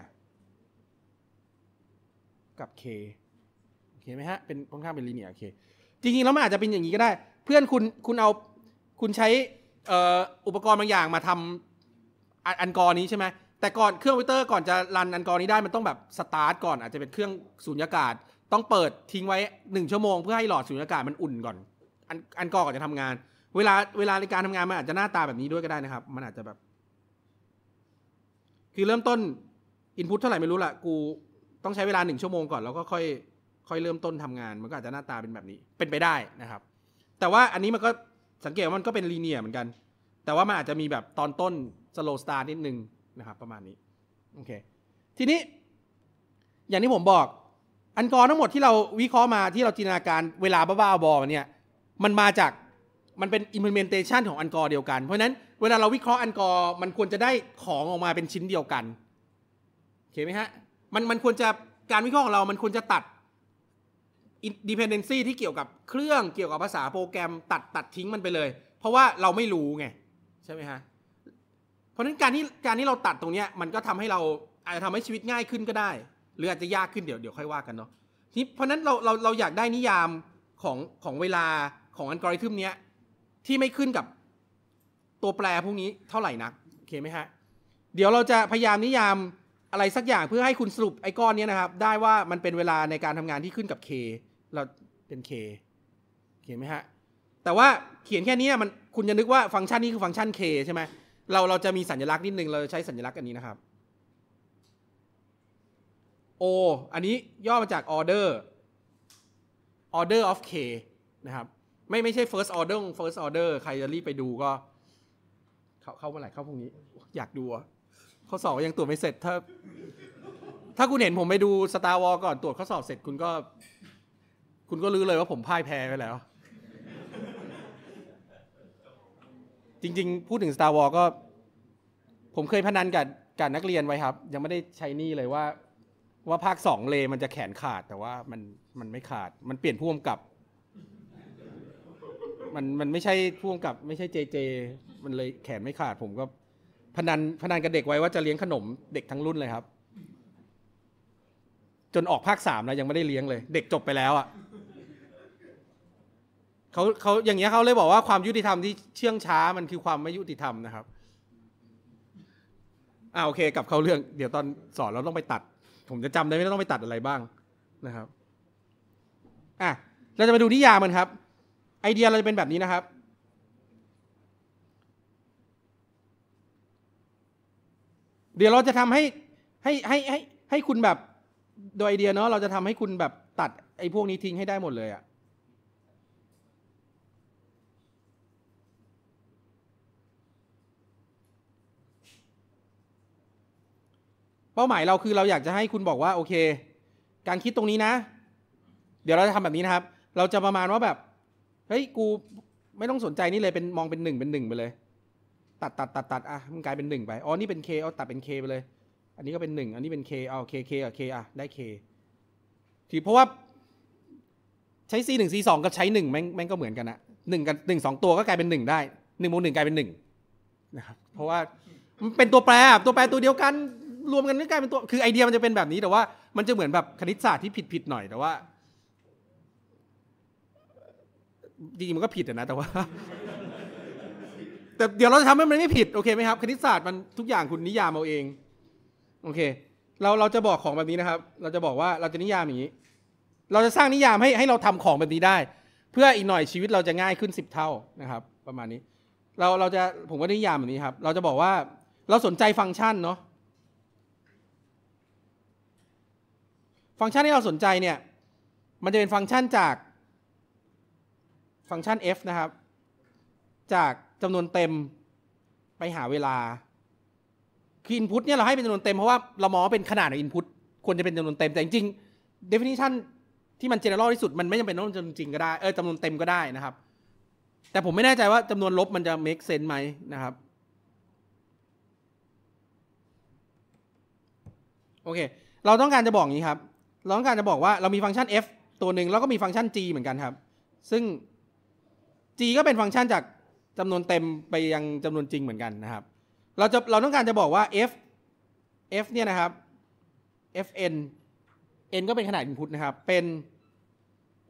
กับ k โอเคไหมฮะเป็นค่อนข้าง เป็นลีเนียโอเคจริงๆแล้วมันอาจจะเป็นอย่างนี้ก็ได้ เพื่อนคุณคุณเอาคุณใช้อุปกรณ์บางอย่างมาทำอันกรนี้ใช่ไหมแต่ก่อนเครื่องวิเตอร์ก่อนจะรันอันกรนี้ได้มันต้องแบบสตาร์ทก่อนอาจจะเป็นเครื่องสูญญากาศต้องเปิดทิ้งไว้หนึ่งชั่วโมงเพื่อให้หลอดสูญญากาศมันอุ่นก่อน อันอันกรก่อนจะทำงาน เวลาเวลาในการทำงานมันอาจจะหน้าตาแบบนี้ด้วยก็ได้นะครับ มันอาจจะแบบ คือเริ่มต้นอินพุตเท่าไหร่ไม่รู้ละกู ต้องใช้เวลาหนึ่งชั่วโมงก่อนแล้วก็ค่อยค่อยเริ่มต้นทำงาน มันก็อาจจะหน้าตาเป็นแบบนี้เป็นไปได้นะครับ แต่ว่าอันนี้มันก็สังเกตว่ามันก็เป็นลีเนียเหมือนกันแต่ว่ามันอาจจะมีแบบตอนต้นสโลสตาร์นิดนึง นะครับ ประมาณนี้โอเคทีนี้อย่างที่ผมบอกอันกอรทั้งหมดที่เราวิเคราะห์มาที่เราจินตนาการเวลาบ้าๆบอๆเนี่ย มันมาจาก มันเป็น implementation ของอันกอรเดียวกัน เพราะนั้นเวลาเราวิเคราะห์อันกอรมันควรจะได้ของออกมาเป็นชิ้นเดียวกันเข้าไหมฮะมันมันควรจะการวิเคราะห์ของเรามันควรจะตัดดิพเอนเดนซีที่เกี่ยวกับเครื่องเกี่ยวกับภาษาโปรแกรม ตัดตัดทิ้งมันไปเลย เพราะว่าเราไม่รู้ไง ใช่ไหมฮะ เพราะฉะนั้นการที่การที่เราตัดตรงเนี้ยมันก็ทำให้เราอาจจะทำให้ชีวิตง่ายขึ้นก็ได้ หรืออาจจะยากขึ้นเดี๋ยวเดี๋ยวค่อยว่ากันเนาะทีเพราะนั้นเราเราเราอยากได้นิยามของของเวลาของอัลกอริทึมเนี้ยที่ไม่ขึ้นกับ ตัวแปรพวกนี้เท่าไหร่นักโอเคไหมฮะเดี๋ยวเราจะพยายามนิยามอะไรสักอย่างเพื่อให้คุณสรุปไอ้ก้อนนี้นะครับ ได้ว่ามันเป็นเวลาในการทำงานที่ขึ้นกับ K เราเป็น K เขียนไหมฮะแต่ว่าเขียนแค่นี้มันคุณจะนึกว่าฟังก์ชันนี้คือฟังก์ชัน K ใช่ไหมเราเราจะมีสัญลักษณ์นิดนึงเราใช้สัญลักษณ์อันนี้นะครับ O อันนี้ย่อมาจาก order order of K นะครับไม่ไม่ใช่ first order first order ใครจะรีบไปดูก็ เข้าเข้าเมื่อไหร่เข้าพรุ่งนี้อยากดูอ่ะข้อสอบยังตรวจไม่เสร็จ ถ้าถ้าคุณเห็นผมไปดูสตาร์วอลก่อนตรวจข้อสอบเสร็จคุณก็ คุณก็รู้เลยว่าผมพ่ายแพ้ไปแล้ว จริงๆ พูดถึงสตาร์วอลก็ ผมเคยพนันกับกับนักเรียนไว้ครับ ยังไม่ได้ใช้นี่เลยว่า ว่าภาคสองเลมันจะแขนขาดแต่ว่ามันมันไม่ขาดมันเปลี่ยนพ่วกกับ มันมันไม่ใช่พ่วกกับ ไม่ใช่เจเจ มันเลยแขนไม่ขาดผมก็พนันพนันกับเด็กไว้ว่าจะเลี้ยงขนมเด็กทั้งรุ่นเลยครับ จนออกภาคสามนะยังไม่ได้เลี้ยงเลย เด็กจบไปแล้วอะ่ะเขาเขาอย่างเงี้ยเขาเลยบอกว่าความยุติธรรม ที่เชื่องช้ามันคือความไม่ยุติธรรมนะครับอ่าโอเคกับเขาเรื่อง เดี๋ยวตอนสอนเราต้องไปตัด ผมจะจำได้ไม่ต้องไปตัดอะไรบ้างนะครับ อ่ะ เราจะมาดูนิยามมันครับ ไอเดียเราจะเป็นแบบนี้นะครับเดี๋ยวเราจะทำให้ให้ให้ให้ให้คุณแบบโดยไอเดียเนาะเราจะทำให้คุณแบบตัดไอ้พวกนี้ทิ้งให้ได้หมดเลยอะเป้าหมายเราคือเราอยากจะให้คุณบอกว่าโอเค การคิดตรงนี้นะ เดี๋ยวเราจะทำแบบนี้นะครับ เราจะประมาณว่าแบบเฮ้ยกูไม่ต้องสนใจนี่เลยเป็นมองเป็นหนึ่งเป็นหนึ่งไปเลยตัดตัดตัดตัดอ่ะมันกลายเป็นหนึ่งไปอ๋อนี่เป็น K เอาตัดเป็น K ไปเลย อันนี้ก็เป็นหนึ่งอันนี้เป็น K เอา K K ่ะเ K อ่ะได้ K ทีเพราะว่าใช้ C หนึ่ง C สองกับใช้หนึ่งแม่งแม่งก็เหมือนกันนะหนึ่งกับหนึ่งสองตัวก็กลายเป็นหนึ่งได้หนึ่งบวกหนึ่งกลายเป็นหนึ่งนะครับเพราะว่ามันเป็นตัวแปรตัวแปรตัวเดียวกัน รวมกันก็กลายเป็นตัวคือไอเดียมันจะเป็นแบบนี้แต่ว่ามันจะเหมือนแบบคณิตศาสตร์ที่ผิดผิดหน่อย แต่ว่าจริงๆมันก็ผิดนะ แต่ว่าแต่เดี๋ยวเราจะทำให้มันไม่ผิดโอเคไหมครับคณิตศาสตร์มันทุกอย่างคุณนิยามเอาเองโอเคเราเราจะบอกของแบบนี้นะครับ เราจะบอกว่าเราจะนิยามอย่างนี้ เราจะสร้างนิยามให้ให้เราทำของแบบนี้ได้ เพื่ออีกหน่อยชีวิตเราจะง่ายขึ้นสิบเท่านะครับ ประมาณนี้ เราเราจะผมก็นิยามแบบนี้ครับ เราจะบอกว่าเราสนใจฟังก์ชันเนาะฟังก์ชันที่เราสนใจเนี่ย มันจะเป็นฟังก์ชันจาก ฟังก์ชัน f นะครับจากจำนวนเต็มไปหาเวลาคืออินพุตเนี่ยเราให้เป็นจำนวนเต็ม เพราะว่าเรามองว่าเป็นขนาดของอินพุตควรจะเป็นจำนวนเต็มแต่จริง ๆ definition ที่มัน g เนอเรลที่สุด มันไม่จำเป็นต้องจำนวนจริงก็ได้เออจำนวนเต็มก็ได้นะครับ แต่ผมไม่แน่ใจว่าจำนวนลบมันจะ make sense ไหมนะครับโอเค เราต้องการจะบอกอย่างนี้ครับเราต้องการจะบอกว่าเรามีฟังก์ชัน f ตัวหนึ่งแล้วก็มีฟังก์ชัน g เหมือนกันครับ ซึ่ง g ก็เป็นฟังก์ชันจากจำนวนเต็มไปยังจำนวนจริงเหมือนกันนะครับ เราจะเราต้องการจะบอกว่า f f เนี่ยนะครับ fn n ก็เป็นขนาดินพุตนะครับ เป็น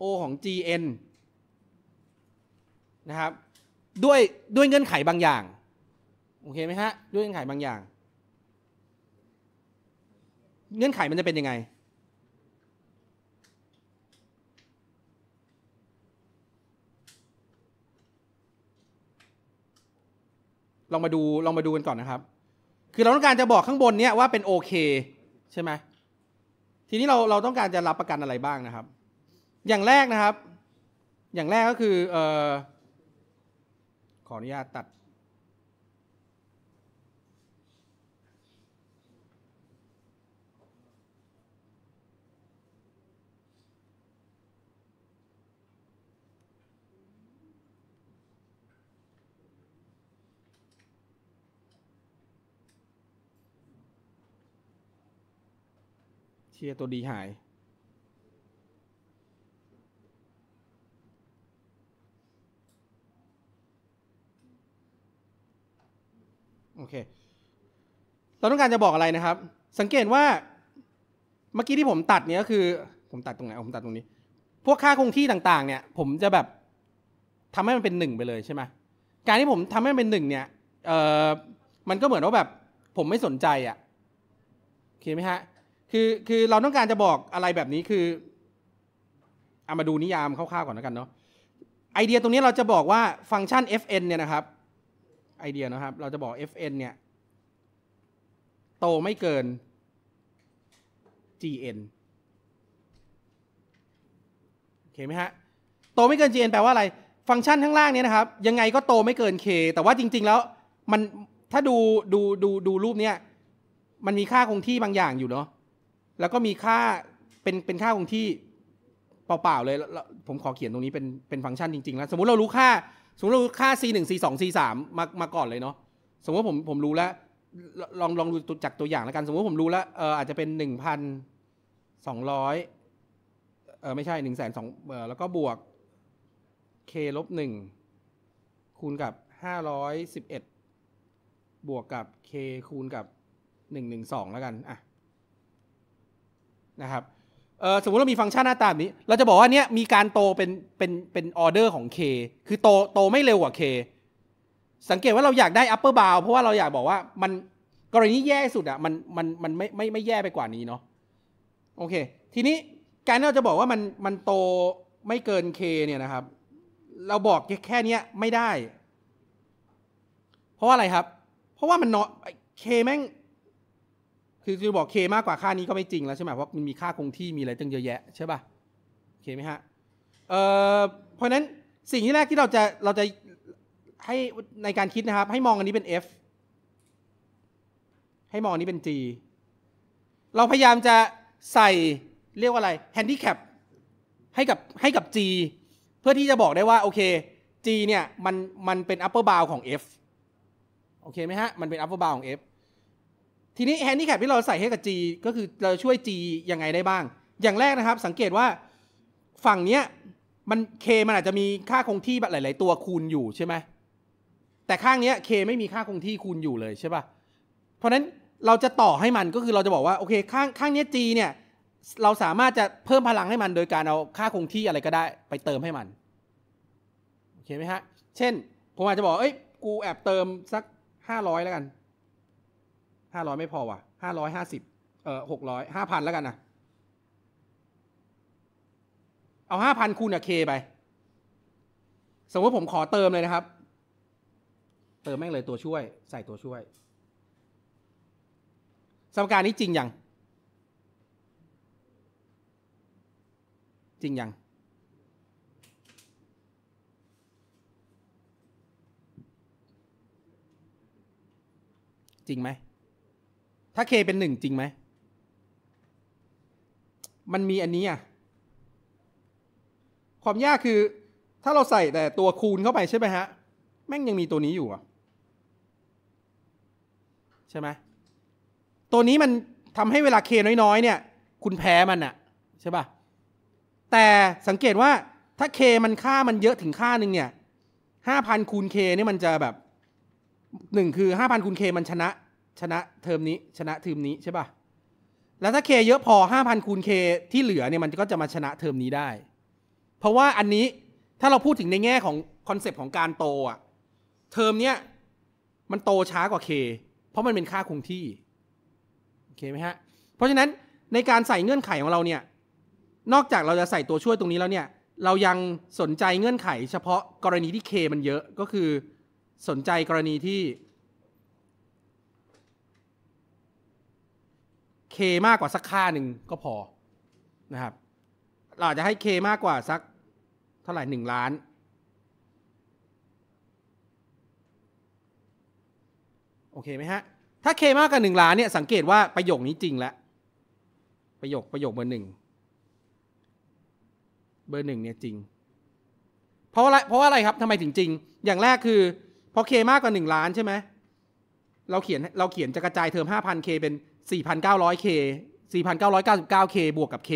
o ของ gn นะครับ ด้วยด้วยเงื่อนไขบางอย่าง โอเคไหมฮะ ด้วยเงื่อนไขบางอย่าง เงื่อนไขมันจะเป็นยังไงลองมาดูลองมาดูกันก่อนนะครับ คือเราต้องการจะบอกข้างบนเนี้ยว่าเป็นโอเค ใช่ไหมทีนี้เราเราต้องการจะรับประกันอะไรบ้างนะครับ อย่างแรกนะครับ อย่างแรกก็คือออขออนุญาตตัดเชียตัวดีหาย โอเคเราต้องการจะบอกอะไรนะครับ สังเกตว่าเมื่อกี้ที่ผมตัดเนี่ยก็คือ ผมตัดตรงไหนผมตัดตรงนี้ พวกค่าคงที่ต่างๆเนี่ยผมจะแบบทำให้มันเป็นหนึ่งไปเลยใช่ไหมการที่ผมทำให้มันเป็นหนึ่งเนี่ยเออมันก็เหมือนว่าแบบผมไม่สนใจอะ่ะโอเคไหมฮะคือคือเราต้องการจะบอกอะไรแบบนี้คือเอามาดูนิยามคร่าวๆก่อนแล้วกันเนาะไอเดียตรงนี้เราจะบอกว่าฟังก์ชัน fn เนี่ยนะครับไอเดียนะครับเราจะบอก fn เนี่ยโตไม่เกิน gn โอเคไหมฮะโตไม่เกิน gn แปลว่าอะไร ฟังก์ชันข้างล่างเนี่ยนะครับ ยังไงก็โตไม่เกิน k แต่ว่าจริงๆแล้วมันถ้าดูดูดูดูรูปเนี้ยมันมีค่าคงที่บางอย่างอยู่เนาะแล้วก็มีค่าเป็นเป็นค่าคงที่เปล่า ๆ เลย ผมขอเขียนตรงนี้เป็นเป็นฟังก์ชันจริง ๆ แล้ว สมมติเรารู้ค่า สมมติเรารู้ค่า c 1 c 2 c 3มามาก่อนเลยเนาะสมมติผมผมรู้แล้ว ลองลองดูจากตัวอย่างแล้วกัน สมมติผมรู้แล้วเอออาจจะเป็นหนึ่งพันสองร้อยเออไม่ใช่หนึ่งแสนสองเออแล้วก็บวก k ลบหนึ่งคูณกับห้าร้อยสิบเอ็ดบวกกับ k คูณกับหนึ่งหนึ่งสองแล้วกันอ่ะนะครับสมมติเรามีฟังก์ชันหน้าตาแบบนี้ เราจะบอกว่าเนี้ยมีการโตเป็นเป็นเป็นออเดอร์ของ K คือโตโตไม่เร็วกว่า K สังเกตว่าเราอยากได้ upper bound เพราะว่าเราอยากบอกว่ามันกรณีแย่สุดอะมันมันมันไม่ไม่ไม่แย่ไปกว่านี้เนาะโอเค ทีนี้การที่เราจะบอกว่ามันมันโตไม่เกิน K เนี่ยนะครับ เราบอกแค่นี้ไม่ได้ เพราะว่าอะไรครับ เพราะว่ามันเนาะ K แม่งคือจะบอกเคมากกว่าค่านี้ก็ไม่จริงแล้วใช่ไหมเพราะมันมีค่าคงที่มีอะไรตั้งเยอะแยะ ใช่ป่ะ โอเคไหมฮะเอ่อเพราะนั้นสิ่งที่แรกที่เราจะเราจะให้ในการคิดนะครับ ให้มองอันนี้เป็น f ให้มองอันนี้เป็น g เราพยายามจะใส่เรียกว่าอะไร แฮนดิแคปให้กับให้กับ g เพื่อที่จะบอกได้ว่าโอเค g เนี่ยมันมันเป็น upper bound ของ f โอเคไหมฮะ มันเป็น upper bound ของ f ทีนี้แฮนดี้แคปที่เราใส่ให้กับ G ก็คือเราช่วย G ยังไงได้บ้าง อย่างแรกนะครับ สังเกตว่าฝั่งเนี้ยมัน K มันอาจจะมีค่าคงที่แบบหลาย ๆ ตัวคูณอยู่ใช่ไหมแต่ข้างเนี้ย K ไม่มีค่าคงที่คูณอยู่เลยใช่ปะ่ะเพราะนั้นเราจะต่อให้มันก็คือเราจะบอกว่าโอเคข้างข้างเนี้ย G เนี่ย เราสามารถจะเพิ่มพลังให้มันโดยการเอาค่าคงที่อะไรก็ได้ ไปเติมให้มันโอเคไหมฮะเช่น ผมอาจจะบอกเอ้ยกูแอบเติมสัก500แล้วกันห้าร้อยไม่พอว่ะห้าร้อยห้าสิบเออหกร้อยห้าพันแล้วกันนะเอาห้าพันคูณกับเคไป สมมติผมขอเติมเลยนะครับ เติมแม่งเลยตัวช่วย ใส่ตัวช่วยสมการนี้จริงยังจริงยังจริงไหมถ้าเคเป็นหนึ่งจริงไหม มันมีอันนี้อ่ะ ความยากคือถ้าเราใส่แต่ตัวคูณเข้าไปใช่ไหมฮะ แม่งยังมีตัวนี้อยู่อ่ะ ใช่ไหมตัวนี้มันทำให้เวลาเคน้อยๆ เนี่ย คุณแพ้มันอ่ะใช่ป่ะ แต่สังเกตว่าถ้าเคมันค่ามันเยอะถึงค่าหนึ่งเนี่ยห้าพันคูณเคนี่มันจะแบบหนึ่งคือห้าพันคูณเคมันชนะชนะเทอมนี้ชนะเทอมนี้ใช่ป่ะ แล้วถ้าเคเยอะพอ5,000คูณเคที่เหลือเนี่ยมันก็จะมาชนะเทอมนี้ได้ เพราะว่าอันนี้ถ้าเราพูดถึงในแง่ของคอนเซปต์ของการโตอะเทอมเนี้ยมันโตช้ากว่าเคเพราะมันเป็นค่าคงที่โอเคไหมฮะเพราะฉะนั้นในการใส่เงื่อนไขของเราเนี่ยนอกจากเราจะใส่ตัวช่วยตรงนี้แล้วเนี่ยเรายังสนใจเงื่อนไขเฉพาะกรณีที่เคมันเยอะก็คือสนใจกรณีที่ K มากกว่าสักค่าหนึ่งก็พอนะครับ เราจะให้ K มากกว่าสัก เท่าไหร่หนึ่งล้านโอเคไหมฮะถ้า K มากกว่าหนึ่งล้านเนี่ยสังเกตว่าประโยคนี้จริงแล้วประโยคประโยคเบอร์หนึ่ง เบอร์หนึ่งเนี่ยจริงเพราะอะไรเพราะอะไรครับทำไมถึงจริงอย่างแรกคือพอ K มากกว่าหนึ่งล้านใช่ไหมเราเขียนเราเขียนจะกระจายเทอมห้พันเคเป็น 4,900K 4,999K บวกกับ K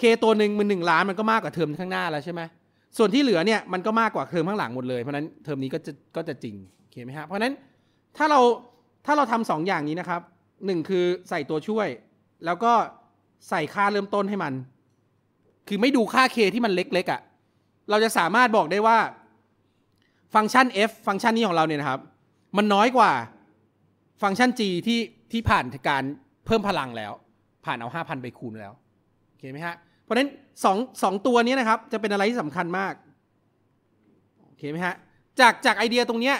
K ตัวหนึ่งมันหนึ่งล้านมันก็มากกว่าเทอมข้างหน้าแล้วใช่ไหม ส่วนที่เหลือเนี่ย มันก็มากกว่าเทอมข้างหลังหมดเลย เพราะนั้นเทอมนี้ก็จะก็จะจริงโอเคไหมฮะเพราะนั้นถ้าเราถ้าเราทำสองอย่างนี้นะครับหนึ่งคือใส่ตัวช่วย แล้วก็ใส่ค่าเริ่มต้นให้มัน คือไม่ดูค่า k ที่มันเล็กๆอะ่ะเราจะสามารถบอกได้ว่าฟังก์ชัน f ฟังก์ชันนี้ของเราเนี่ยนะครับ มันน้อยกว่าฟังก์ชัน g ที่ที่ผ่านการเพิ่มพลังแล้ว ผ่านเอา 5,000 ไปคูณแล้วโอเคไหมฮะเพราะฉะนั้นสองสองตัวนี้นะครับ จะเป็นอะไรที่สำคัญมากโอเคไหมฮะจากจากไอเดียตรงเนี้ย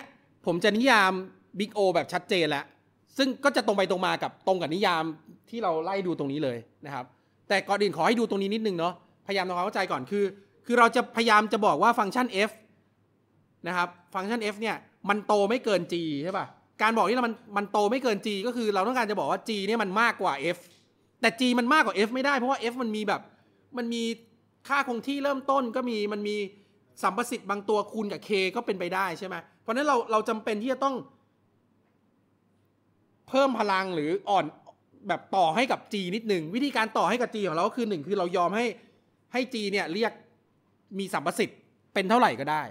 ผมจะนิยาม Big O แบบชัดเจนแล้ว ซึ่งก็จะตรงไปตรงมากับตรงกับนิยามที่เราไล่ดูตรงนี้เลยนะครับ แต่ก่อนอื่นขอให้ดูตรงนี้นิดนึงเนาะพยายามทำความเข้าใจก่อนคือ คือเราจะพยายามจะบอกว่าฟังก์ชัน f นะครับฟังก์ชัน f เนี่ยมันโตไม่เกิน g ใช่ป่ะการบอกนี่มันมันโตไม่เกิน G ก็คือเราต้องการจะบอกว่า G เนี่ยมันมากกว่า F แต่ G มันมากกว่า F ไม่ได้ เพราะว่า F มันมีแบบ มันมีค่าคงที่เริ่มต้นก็มี มันมีสัมประสิทธิ์บางตัวคูณกับ K ก็เป็นไปได้ใช่ไหม เพราะนั้นเราเราจำเป็นที่จะต้อง เพิ่มพลังหรืออ่อนแบบต่อให้กับ G นิดหนึ่งวิธีการต่อให้กับ G ของเราก็คือหนึ่งคือเรายอมให้ให้ G เนี่ยเรียกมีสัมประสิทธิ์เป็นเท่าไหร่ก็ได้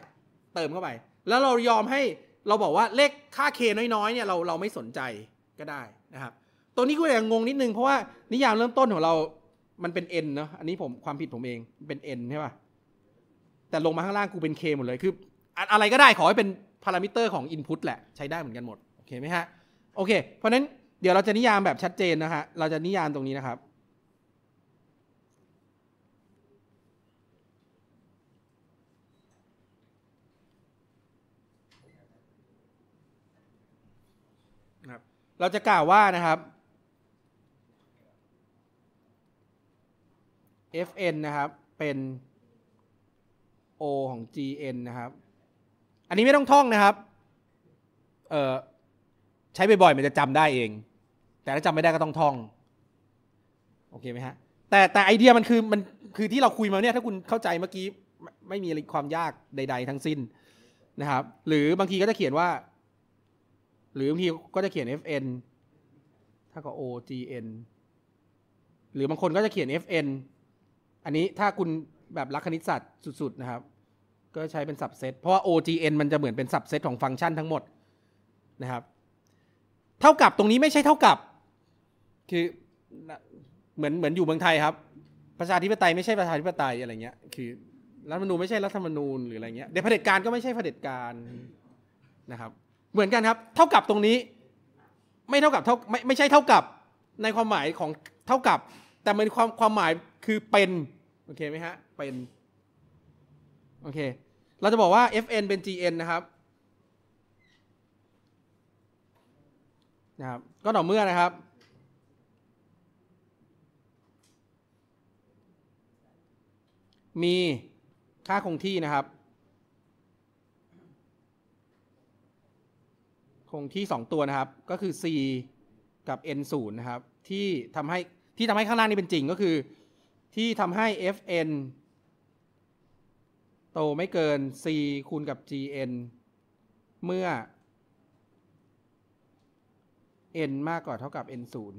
เติมเข้าไป แล้วเรายอมให้เราบอกว่าเลขค่า k น้อย ๆ เนี่ยเราเราไม่สนใจก็ได้นะครับตัวนี้ก็ยังงงนิดนึง เพราะว่านิยามเริ่มต้นของเรา มันเป็น n เนาะอันนี้ผมความผิดผมเองเป็น n ใช่ป่ะแต่ลงมาข้างล่างกูเป็น k หมดเลยคืออะไรก็ได้ขอให้เป็นพารามิเตอร์ของ Input แหละใช้ได้เหมือนกันหมดโอเคไหมฮะโอเค เพราะนั้นเดี๋ยวเราจะนิยามแบบชัดเจนนะฮะเราจะนิยามตรงนี้นะครับเราจะกล่าวว่านะครับ fn นะครับเป็น o ของ gn นะครับ อันนี้ไม่ต้องท่องนะครับเออใช้บ่อยๆ มันจะจำได้เอง แต่ถ้าจำไม่ได้ก็ต้องท่อง โอเคไหมฮะ แต่แต่ไอเดียมันคือมันคือที่เราคุยมาเนี่ยถ้าคุณเข้าใจเมื่อกี้ ไม่มีอะไรความยากใดๆทั้งสิ้นนะครับ หรือบางทีก็จะเขียนว่ารือบางทีก็จะเขียน fn ถ้าก็ ogn หรือบางคนก็จะเขียน fn อันนี้ถ้าคุณแบบรักคณิตศาสตร์สุดๆนะครับ ก็ใช้เป็นสับเซตเพราะว่า ogn มันจะเหมือนเป็นสับเซตของฟังก์ชันทั้งหมดนะครับ เท่ากับตรงนี้ไม่ใช่เท่ากับ คือเหมือนเหมือนอยู่เมืองไทยครับ ประชาธิปไตยไม่ใช่ประชาธิปไตยอะไรเงี้ย คือ รัฐธรรมนูญไม่ใช่รัฐธรรมนูญหรืออะไรเงี้ยเดเผด็จการก็ไม่ใช่เผด็จการนะครับเหมือนกันครับ เท่ากับตรงนี้ ไม่เท่ากับเท่าไม่ไม่ใช่เท่ากับในความหมายของเท่ากับ แต่มันความความหมายคือเป็นโอเคไหมฮะเป็นโอเค เราจะบอกว่า fn เป็น gn นะครับนะครับ ก็ต่อเมื่อนะครับ มีค่าคงที่นะครับคงที่ 2 ตัวนะครับ ก็คือ c กับ n 0นะครับที่ทำให้ที่ทำให้ข้างล่างนี้เป็นจริงก็คือ ที่ทำให้ fn โตไม่เกิน c คูณกับ gn เมื่อ n มากกว่าเท่ากับ n 0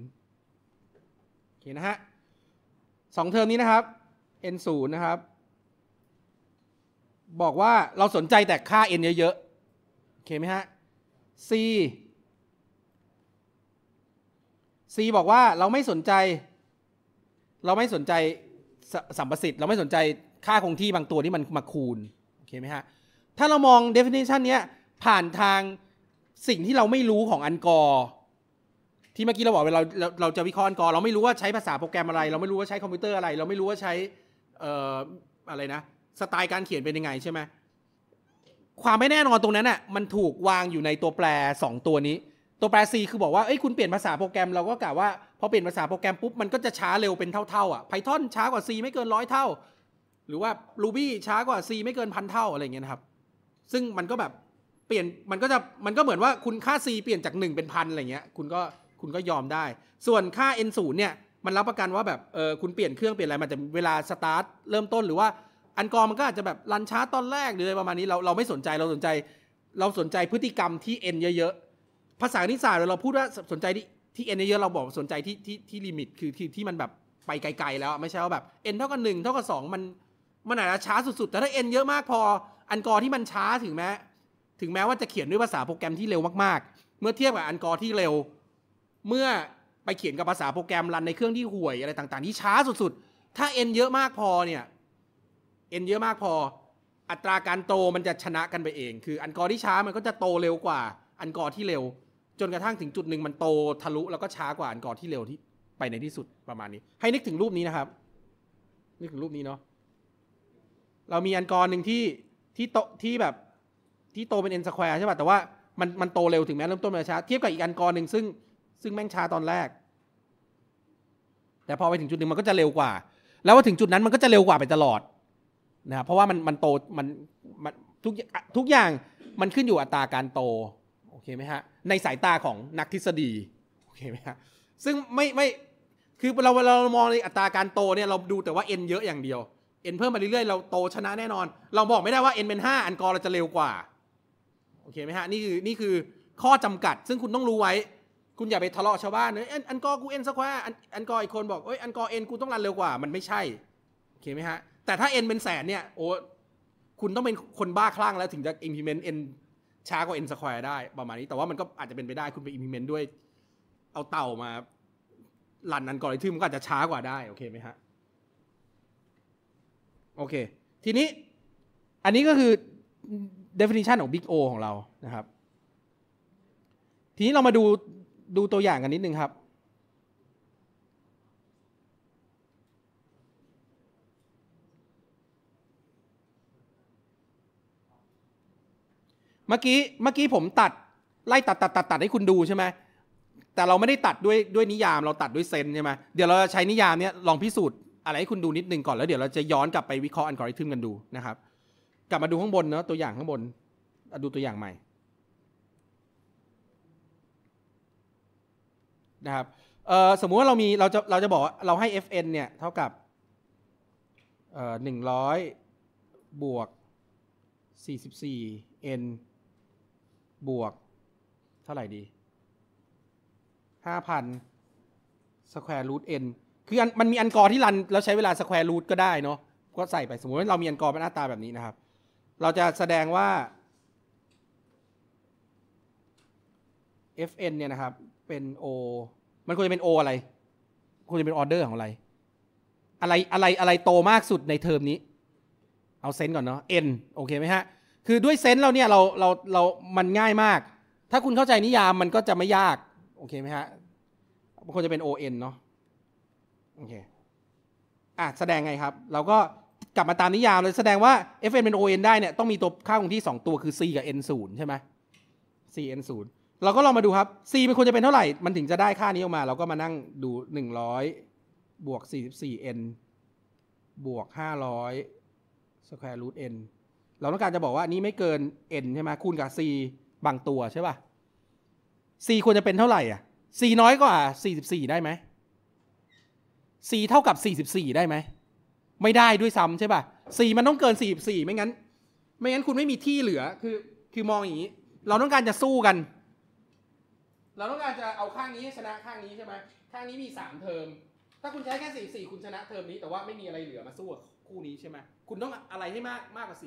โอเคนะฮะสองเทอมนี้นะครับ n 0นะครับ บอกว่าเราสนใจแต่ค่า n เยอะๆ โอเคไหมฮะ C C บอกว่าเราไม่สนใจ เราไม่สนใจสัมประสิทธิ์ เราไม่สนใจค่าคงที่บางตัวที่มันมาคูณ โอเคไหมฮะ ถ้าเรามอง definition เนี้ย ผ่านทางสิ่งที่เราไม่รู้ของอันกอร์ที่เมื่อกี้เราบอกเราเรา เราจะวิเคราะห์อันกอร์เราไม่รู้ว่าใช้ภาษาโปรแกรมอะไร เราไม่รู้ว่าใช้คอมพิวเตอร์อะไร เราไม่รู้ว่าใช้อะไรนะ สไตล์การเขียนเป็นยังไงใช่ไหมความไม่แน่นอนตรงนั้นอ่ะมันถูกวางอยู่ในตัวแปร 2 ตัวนี้ ตัวแปร C คือบอกว่าเอ้ยคุณเปลี่ยนภาษาโปรแกรม เราก็กะว่าพอเปลี่ยนภาษาโปรแกรมปุ๊บมันก็จะช้าเร็วเป็นเท่าๆอ่ะไพทอนช้ากว่า C ไม่เกินร้อยเท่า หรือว่า Ruby ช้ากว่า C ไม่เกินพันเท่าอะไรเงี้ยนะครับซึ่งมันก็แบบเปลี่ยนมันก็จะมันก็เหมือนว่าคุณค่า C เปลี่ยนจาก1เป็นพันอะไรเงี้ยคุณก็คุณก็ยอมได้ ส่วนค่า N 0เนี่ยมันรับประกันว่าแบบเออคุณเปลี่ยนเครื่องเปลี่ยนอะไรมันจะเวลาสตาร์ทเริ่มต้นหรือว่าอันกอรมันก็อาจจะแบบรันช้าตอนแรกหรืออะไรประมาณนี้เราเราไม่สนใจเราสนใจเราสนใจพฤติกรรมที่เอ็นเยอะๆภาษาอัิกฤาสร์เราพูดว่าสนใจที่ที่เอ็นเยอะเราบอกสนใจที่ที่ที่ลิมิตคือที่ที่มันแบบไปไกลๆแล้วไม่ใช่ว่าแบบเอ็นเท่ากับหนึ่งเท่ากับสองมันมันอาจจะช้าสุดๆ แต่ถ้าเอ็นเยอะมากพอ อันกอรที่มันช้าถึงแม้ ถึงแม้ว่าจะเขียนด้วยภาษาโปรแกรมที่เร็วมากๆ เมื่อเทียบกับอันกอรที่เร็ว เมื่อไปเขียนกับภาษาโปรแกรมรันในเครื่องที่ห่วยอะไรต่างๆที่ช้าสุดๆ ถ้าเอ็นเยอะมากพอเนี่ยเอ็นเยอะมากพออัตราการโตมันจะชนะกันไปเอง คืออันกอร์ที่ช้ามันก็จะโตเร็วกว่าอันกอร์ที่เร็ว จนกระทั่งถึงจุดหนึ่งมันโตทะลุแล้วก็ช้ากว่าอันกอร์ที่เร็วที่ไปในที่สุดประมาณนี้ ให้นึกถึงรูปนี้นะครับนึกถึงรูปนี้เนาะเรามีอันกอร์หนึ่งที่ที่โตที่แบบที่โตเป็นเอ็นสแควร์ใช่ป่ะแต่ว่า มันมันโตเร็วถึงแม้เริ่มต้นมันช้าเทียบกับอีกอันกรหนึ่งซึ่งซึ่งแม่งช้าตอนแรก แต่พอไปถึงจุดหนึ่งมันก็จะเร็วกว่าแล้วว่าถึงจุดนั้นมันก็จะเร็วกว่าไปตลอดนะครับเพราะว่ามันมันโตมันมันทุกทุกอย่างมันขึ้นอยู่อัตราการโตโอเคไหมฮะในสายตาของนักทฤษฎีโอเคไหมฮะซึ่งไม่ไม่คือเราเรามองในอัตราการโตเนี่ยเราดูแต่ว่า n เยอะอย่างเดียว n เพิ่มมาเรื่อยๆเราโตชนะแน่นอน เราบอกไม่ได้ว่า n เป็น 5 อันกอเราจะเร็วกว่าโอเคไหมฮะนี่คือนี่คือข้อจำกัดซึ่งคุณต้องรู้ไว้คุณอย่าไปทะเลาะชาวบ้านเนอะอันกอกู n สแคว่าอันกออีกคนบอกเอ้ยอันกอ n กูต้องรันเร็วกว่า มันไม่ใช่โอเคไหมฮะแต่ถ้า n เป็นแสนเนี่ย โอ้ คุณต้องเป็นคนบ้าคลั่งแล้วถึงจะ implement n ช้ากว่า n square ได้ประมาณนี้ แต่ว่ามันก็อาจจะเป็นไปได้ คุณไป implement ด้วย เอาเต่ามาหลั่นอันกอริทึมก็อาจจะช้ากว่าได้ โอเคไหมฮะ โอเค ทีนี้ อันนี้ก็คือ definition ของ big O ของเรานะครับ ทีนี้เรามาดู ดูตัวอย่างกันนิดนึงครับเมื่อกี้เมื่อกี้ผมตัด ไล่ตัดตัดตัดตัดให้คุณดูใช่ไหมแต่เราไม่ได้ตัดด้วยด้วยนิยามเราตัดด้วยเซนใช่ไหมเดี๋ยวเราจะใช้นิยามเนี้ยลองพิสูจน์อะไรให้คุณดูนิดนึงก่อนแล้ว เดี๋ยวเราจะย้อนกลับไป วิเคราะห์อัลกอริทึมกันดูนะครับ กลับมาดูข้างบนเนาะตัวอย่างข้างบนดูตัวอย่างใหม่นะครับสมมุติว่าเรามีเราจะเราจะบอกเราให้ fn เนี่ย เท่ากับหนึ่งร้อยบวก 44 n บวกเท่าไหร่ดี ห้าพันสแควร์รูทเอ็น คือมันมีอันกอที่รันแล้วใช้เวลาสแควร์รูทก็ได้เนาะ ก็ใส่ไปสมมติว่าเรามีอันกอเป็นหน้าตาแบบนี้นะครับ เราจะแสดงว่า fn เนี่ยนะครับ เป็น o มันควรจะเป็น o อะไร ควรจะเป็นออเดอร์ของอะไร อะไรอะไร อะไรโตมากสุดในเทอมนี้ เอาเซนก่อนเนาะ n โอเคไหมฮะคือด้วยเซนส์เราเนี่ยเราเราเรามันง่ายมาก ถ้าคุณเข้าใจนิยามมันก็จะไม่ยาก โอเคไหมฮะบางคนจะเป็น ON เนาะ โอเค อ่ะแสดงไงครับ เราก็กลับมาตามนิยามเลยแสดงว่า fn เป็น on ได้เนี่ยต้องมีตัวค่าคงที่ 2 ตัวคือ c กับ n 0ใช่ไหม c n 0เราก็ลองมาดูครับ c มันควรจะเป็นเท่าไหร่ มันถึงจะได้ค่านี้ออกมา เราก็มานั่งดู 100บวก 44n บวก 500 square root n เราต้องการจะบอกว่านี้ไม่เกิน n ใช่ไหมคูณกับ c บางตัวใช่ป่ะ c ควรจะเป็นเท่าไหร่อ่ะ c น้อยกว่า 44 ได้ไหม c เท่ากับ44ได้ไหม ไม่ได้ด้วยซ้ำใช่ป่ะ c มันต้องเกิน 44ไม่งั้น ไม่งั้นคุณไม่มีที่เหลือคือ คือมองอย่างนี้เราต้องการจะสู้กัน เราต้องการจะเอาข้างนี้ชนะข้างนี้ใช่ไหมข้างนี้มี3เทอม ถ้าคุณใช้แค่ 44 คุณชนะเทอมนี้ แต่ว่าไม่มีอะไรเหลือมาสู้คู่นี้ใช่ไหมคุณต้องอะไรให้มากมากกว่า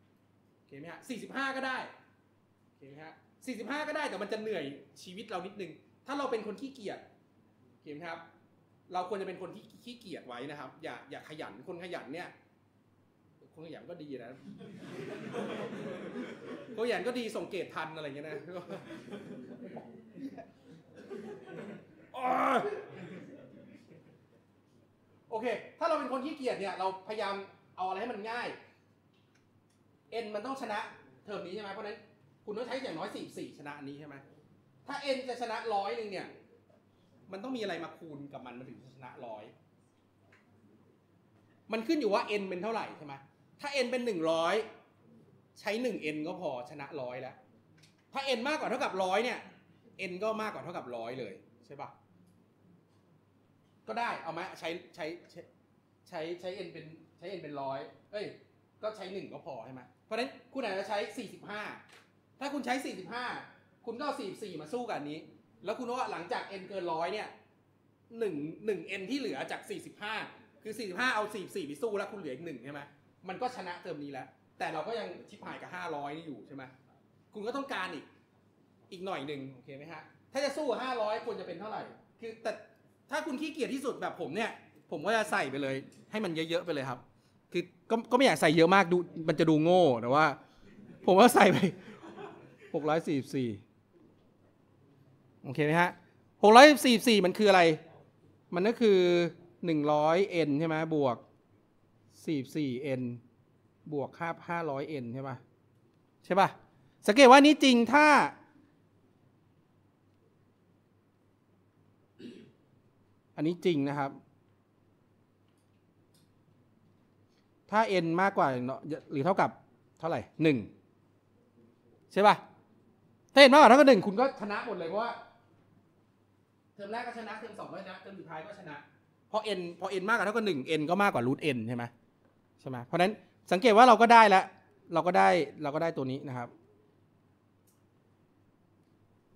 44โอเคไหมฮะ45 ก็ได้โอเคไหมฮะ45 ก็ได้แต่มันจะเหนื่อยชีวิตเรานิดนึง ถ้าเราเป็นคนขี้เกียจโอเคไหมครับ เราควรจะเป็นคนที่ขี้เกียจไว้นะครับ อย่าอย่าขยัน คนขยันเนี่ย คนขยันก็ดีนะคนขยันก็ดีส่งเกตทันอะไรเงี้ยนะโอเค ถ้าเราเป็นคนขี้เกียจเนี่ย เราพยายามเอาอะไรให้มันง่าย n มันต้องชนะเทอมนี้ใช่ไหมเพราะนั้นคุณต้องใช้อย่างน้อยสี่สี่ชนะอันนี้ใช่ไหมถ้า n จะชนะร้อยหนึ่งเนี่ย มันต้องมีอะไรมาคูณกับมันมันถึงจะชนะร้อย มันขึ้นอยู่ว่า n เป็นเท่าไหร่ใช่ไหมถ้า n เป็นหนึ่งร้อยใช้หนึ่ง n ก็พอชนะร้อยแล้ว ถ้า n มากกว่าเท่ากับร้อยเนี่ย n ก็มากกว่าเท่ากับร้อยเลยใช่ปะก็ได้ เอาไหมใช้ใช้ใช้ใช้เอ็นเป็นใช้เอ็นเป็นร้อยเอ้ยก็ใช้หนึ่งก็พอใช่ไหมเพราะนั้นคุณอาจจะใช้สี่สิบห้าถ้าคุณใช้สี่สิบห้าคุณก็เอาสี่สี่มาสู้กับอันนี้ แล้วคุณว่าหลังจากเอ็นเกินร้อยเนี่ยหนึ่งหนึ่งเอ็นที่เหลือจากสี่สิบห้าคือสี่สิบห้าเอาสี่สี่ไปสู้แล้วคุณเหลืออีกหนึ่งใช่ไหมมันก็ชนะเติมนี้แล้ว แต่เราก็ยังชิบหายกับห้าร้อยนี่อยู่ใช่ไหมคุณก็ต้องการอีกอีกหน่อยหนึ่งโอเคไหมฮะถ้าจะสู้ห้าร้อยควรจะเป็นเท่าไหร่คือแต่ถ้าคุณขี้เกียจที่สุดแบบผมเนี่ย ผมก็จะใส่ไปเลย ให้มันเยอะๆไปเลยครับ คือก็ก็ไม่อยากใส่เยอะมากดูมันจะดูโง่แต่ว่า ผมก็ใส่ไป หกร้อยสี่สี่โอเคไหมฮะหกร้อยสี่สี่มันคืออะไร มันก็คือหนึ่งร้อยเอ็นใช่ไหมบวกสี่สี่เอ็นบวกค่าห้าร้อยเอ็นใช่ปะใช่ปะสังเกตว่านี้จริงถ้าอันนี้จริงนะครับ ถ้า n มากกว่าหรือเท่ากับเท่าไหร่หนึ่งใช่ป่ะ ถ้า n มากกว่าเท่ากับหนึ่งคุณก็ชนะหมดเลยเพราะว่าเทอมแรกก็ชนะเทอมสองก็ชนะเทอมสุดท้ายก็ชนะพอ n พอ n มากกว่าเท่ากับหนึ่ง n ก็มากกว่ารูท n ใช่ไหมใช่ไหมเพราะนั้นสังเกตว่าเราก็ได้แล้ว เราก็ได้เราก็ได้ตัวนี้นะครับ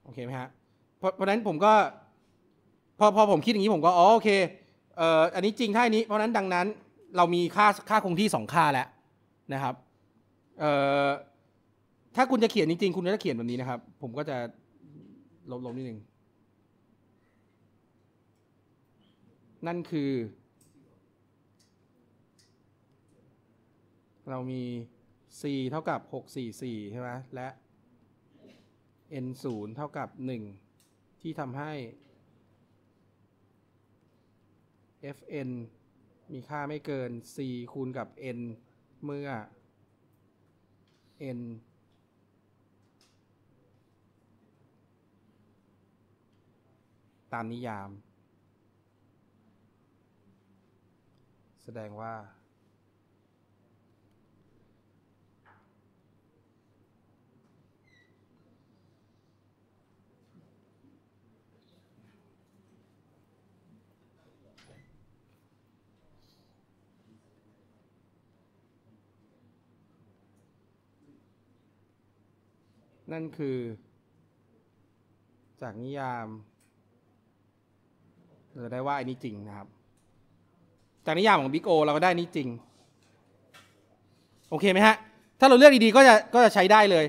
โอเคไหมฮะเพราะเพราะนั้นผมก็พอพอผมคิดอย่างนี้ผมก็อ๋อโอเคเอ่ออันนี้จริงท่านี้ เพราะนั้นดังนั้น เรามีค่าค่าคงที่สองค่าแล้วนะครับเอ่อถ้าคุณจะเขียนจริงๆคุณจะเขียนแบบนี้นะครับ ผมก็จะลบลบนิดนึง นั่นคือ เรามี c เท่ากับ644 ใช่ไหมและ n 0เท่ากับ1ที่ทำให้ fn มีค่าไม่เกิน c คูณกับ n เมื่อ n ตามนิยาม แสดงว่านั่นคือ จากนิยาม เราได้ว่าอันนี้จริงนะครับ จากนิยามของบิ๊กโอเราก็ได้นี้จริง โอเคไหมฮะ ถ้าเราเลือกดีๆ ก็จะก็จะใช้ได้เลย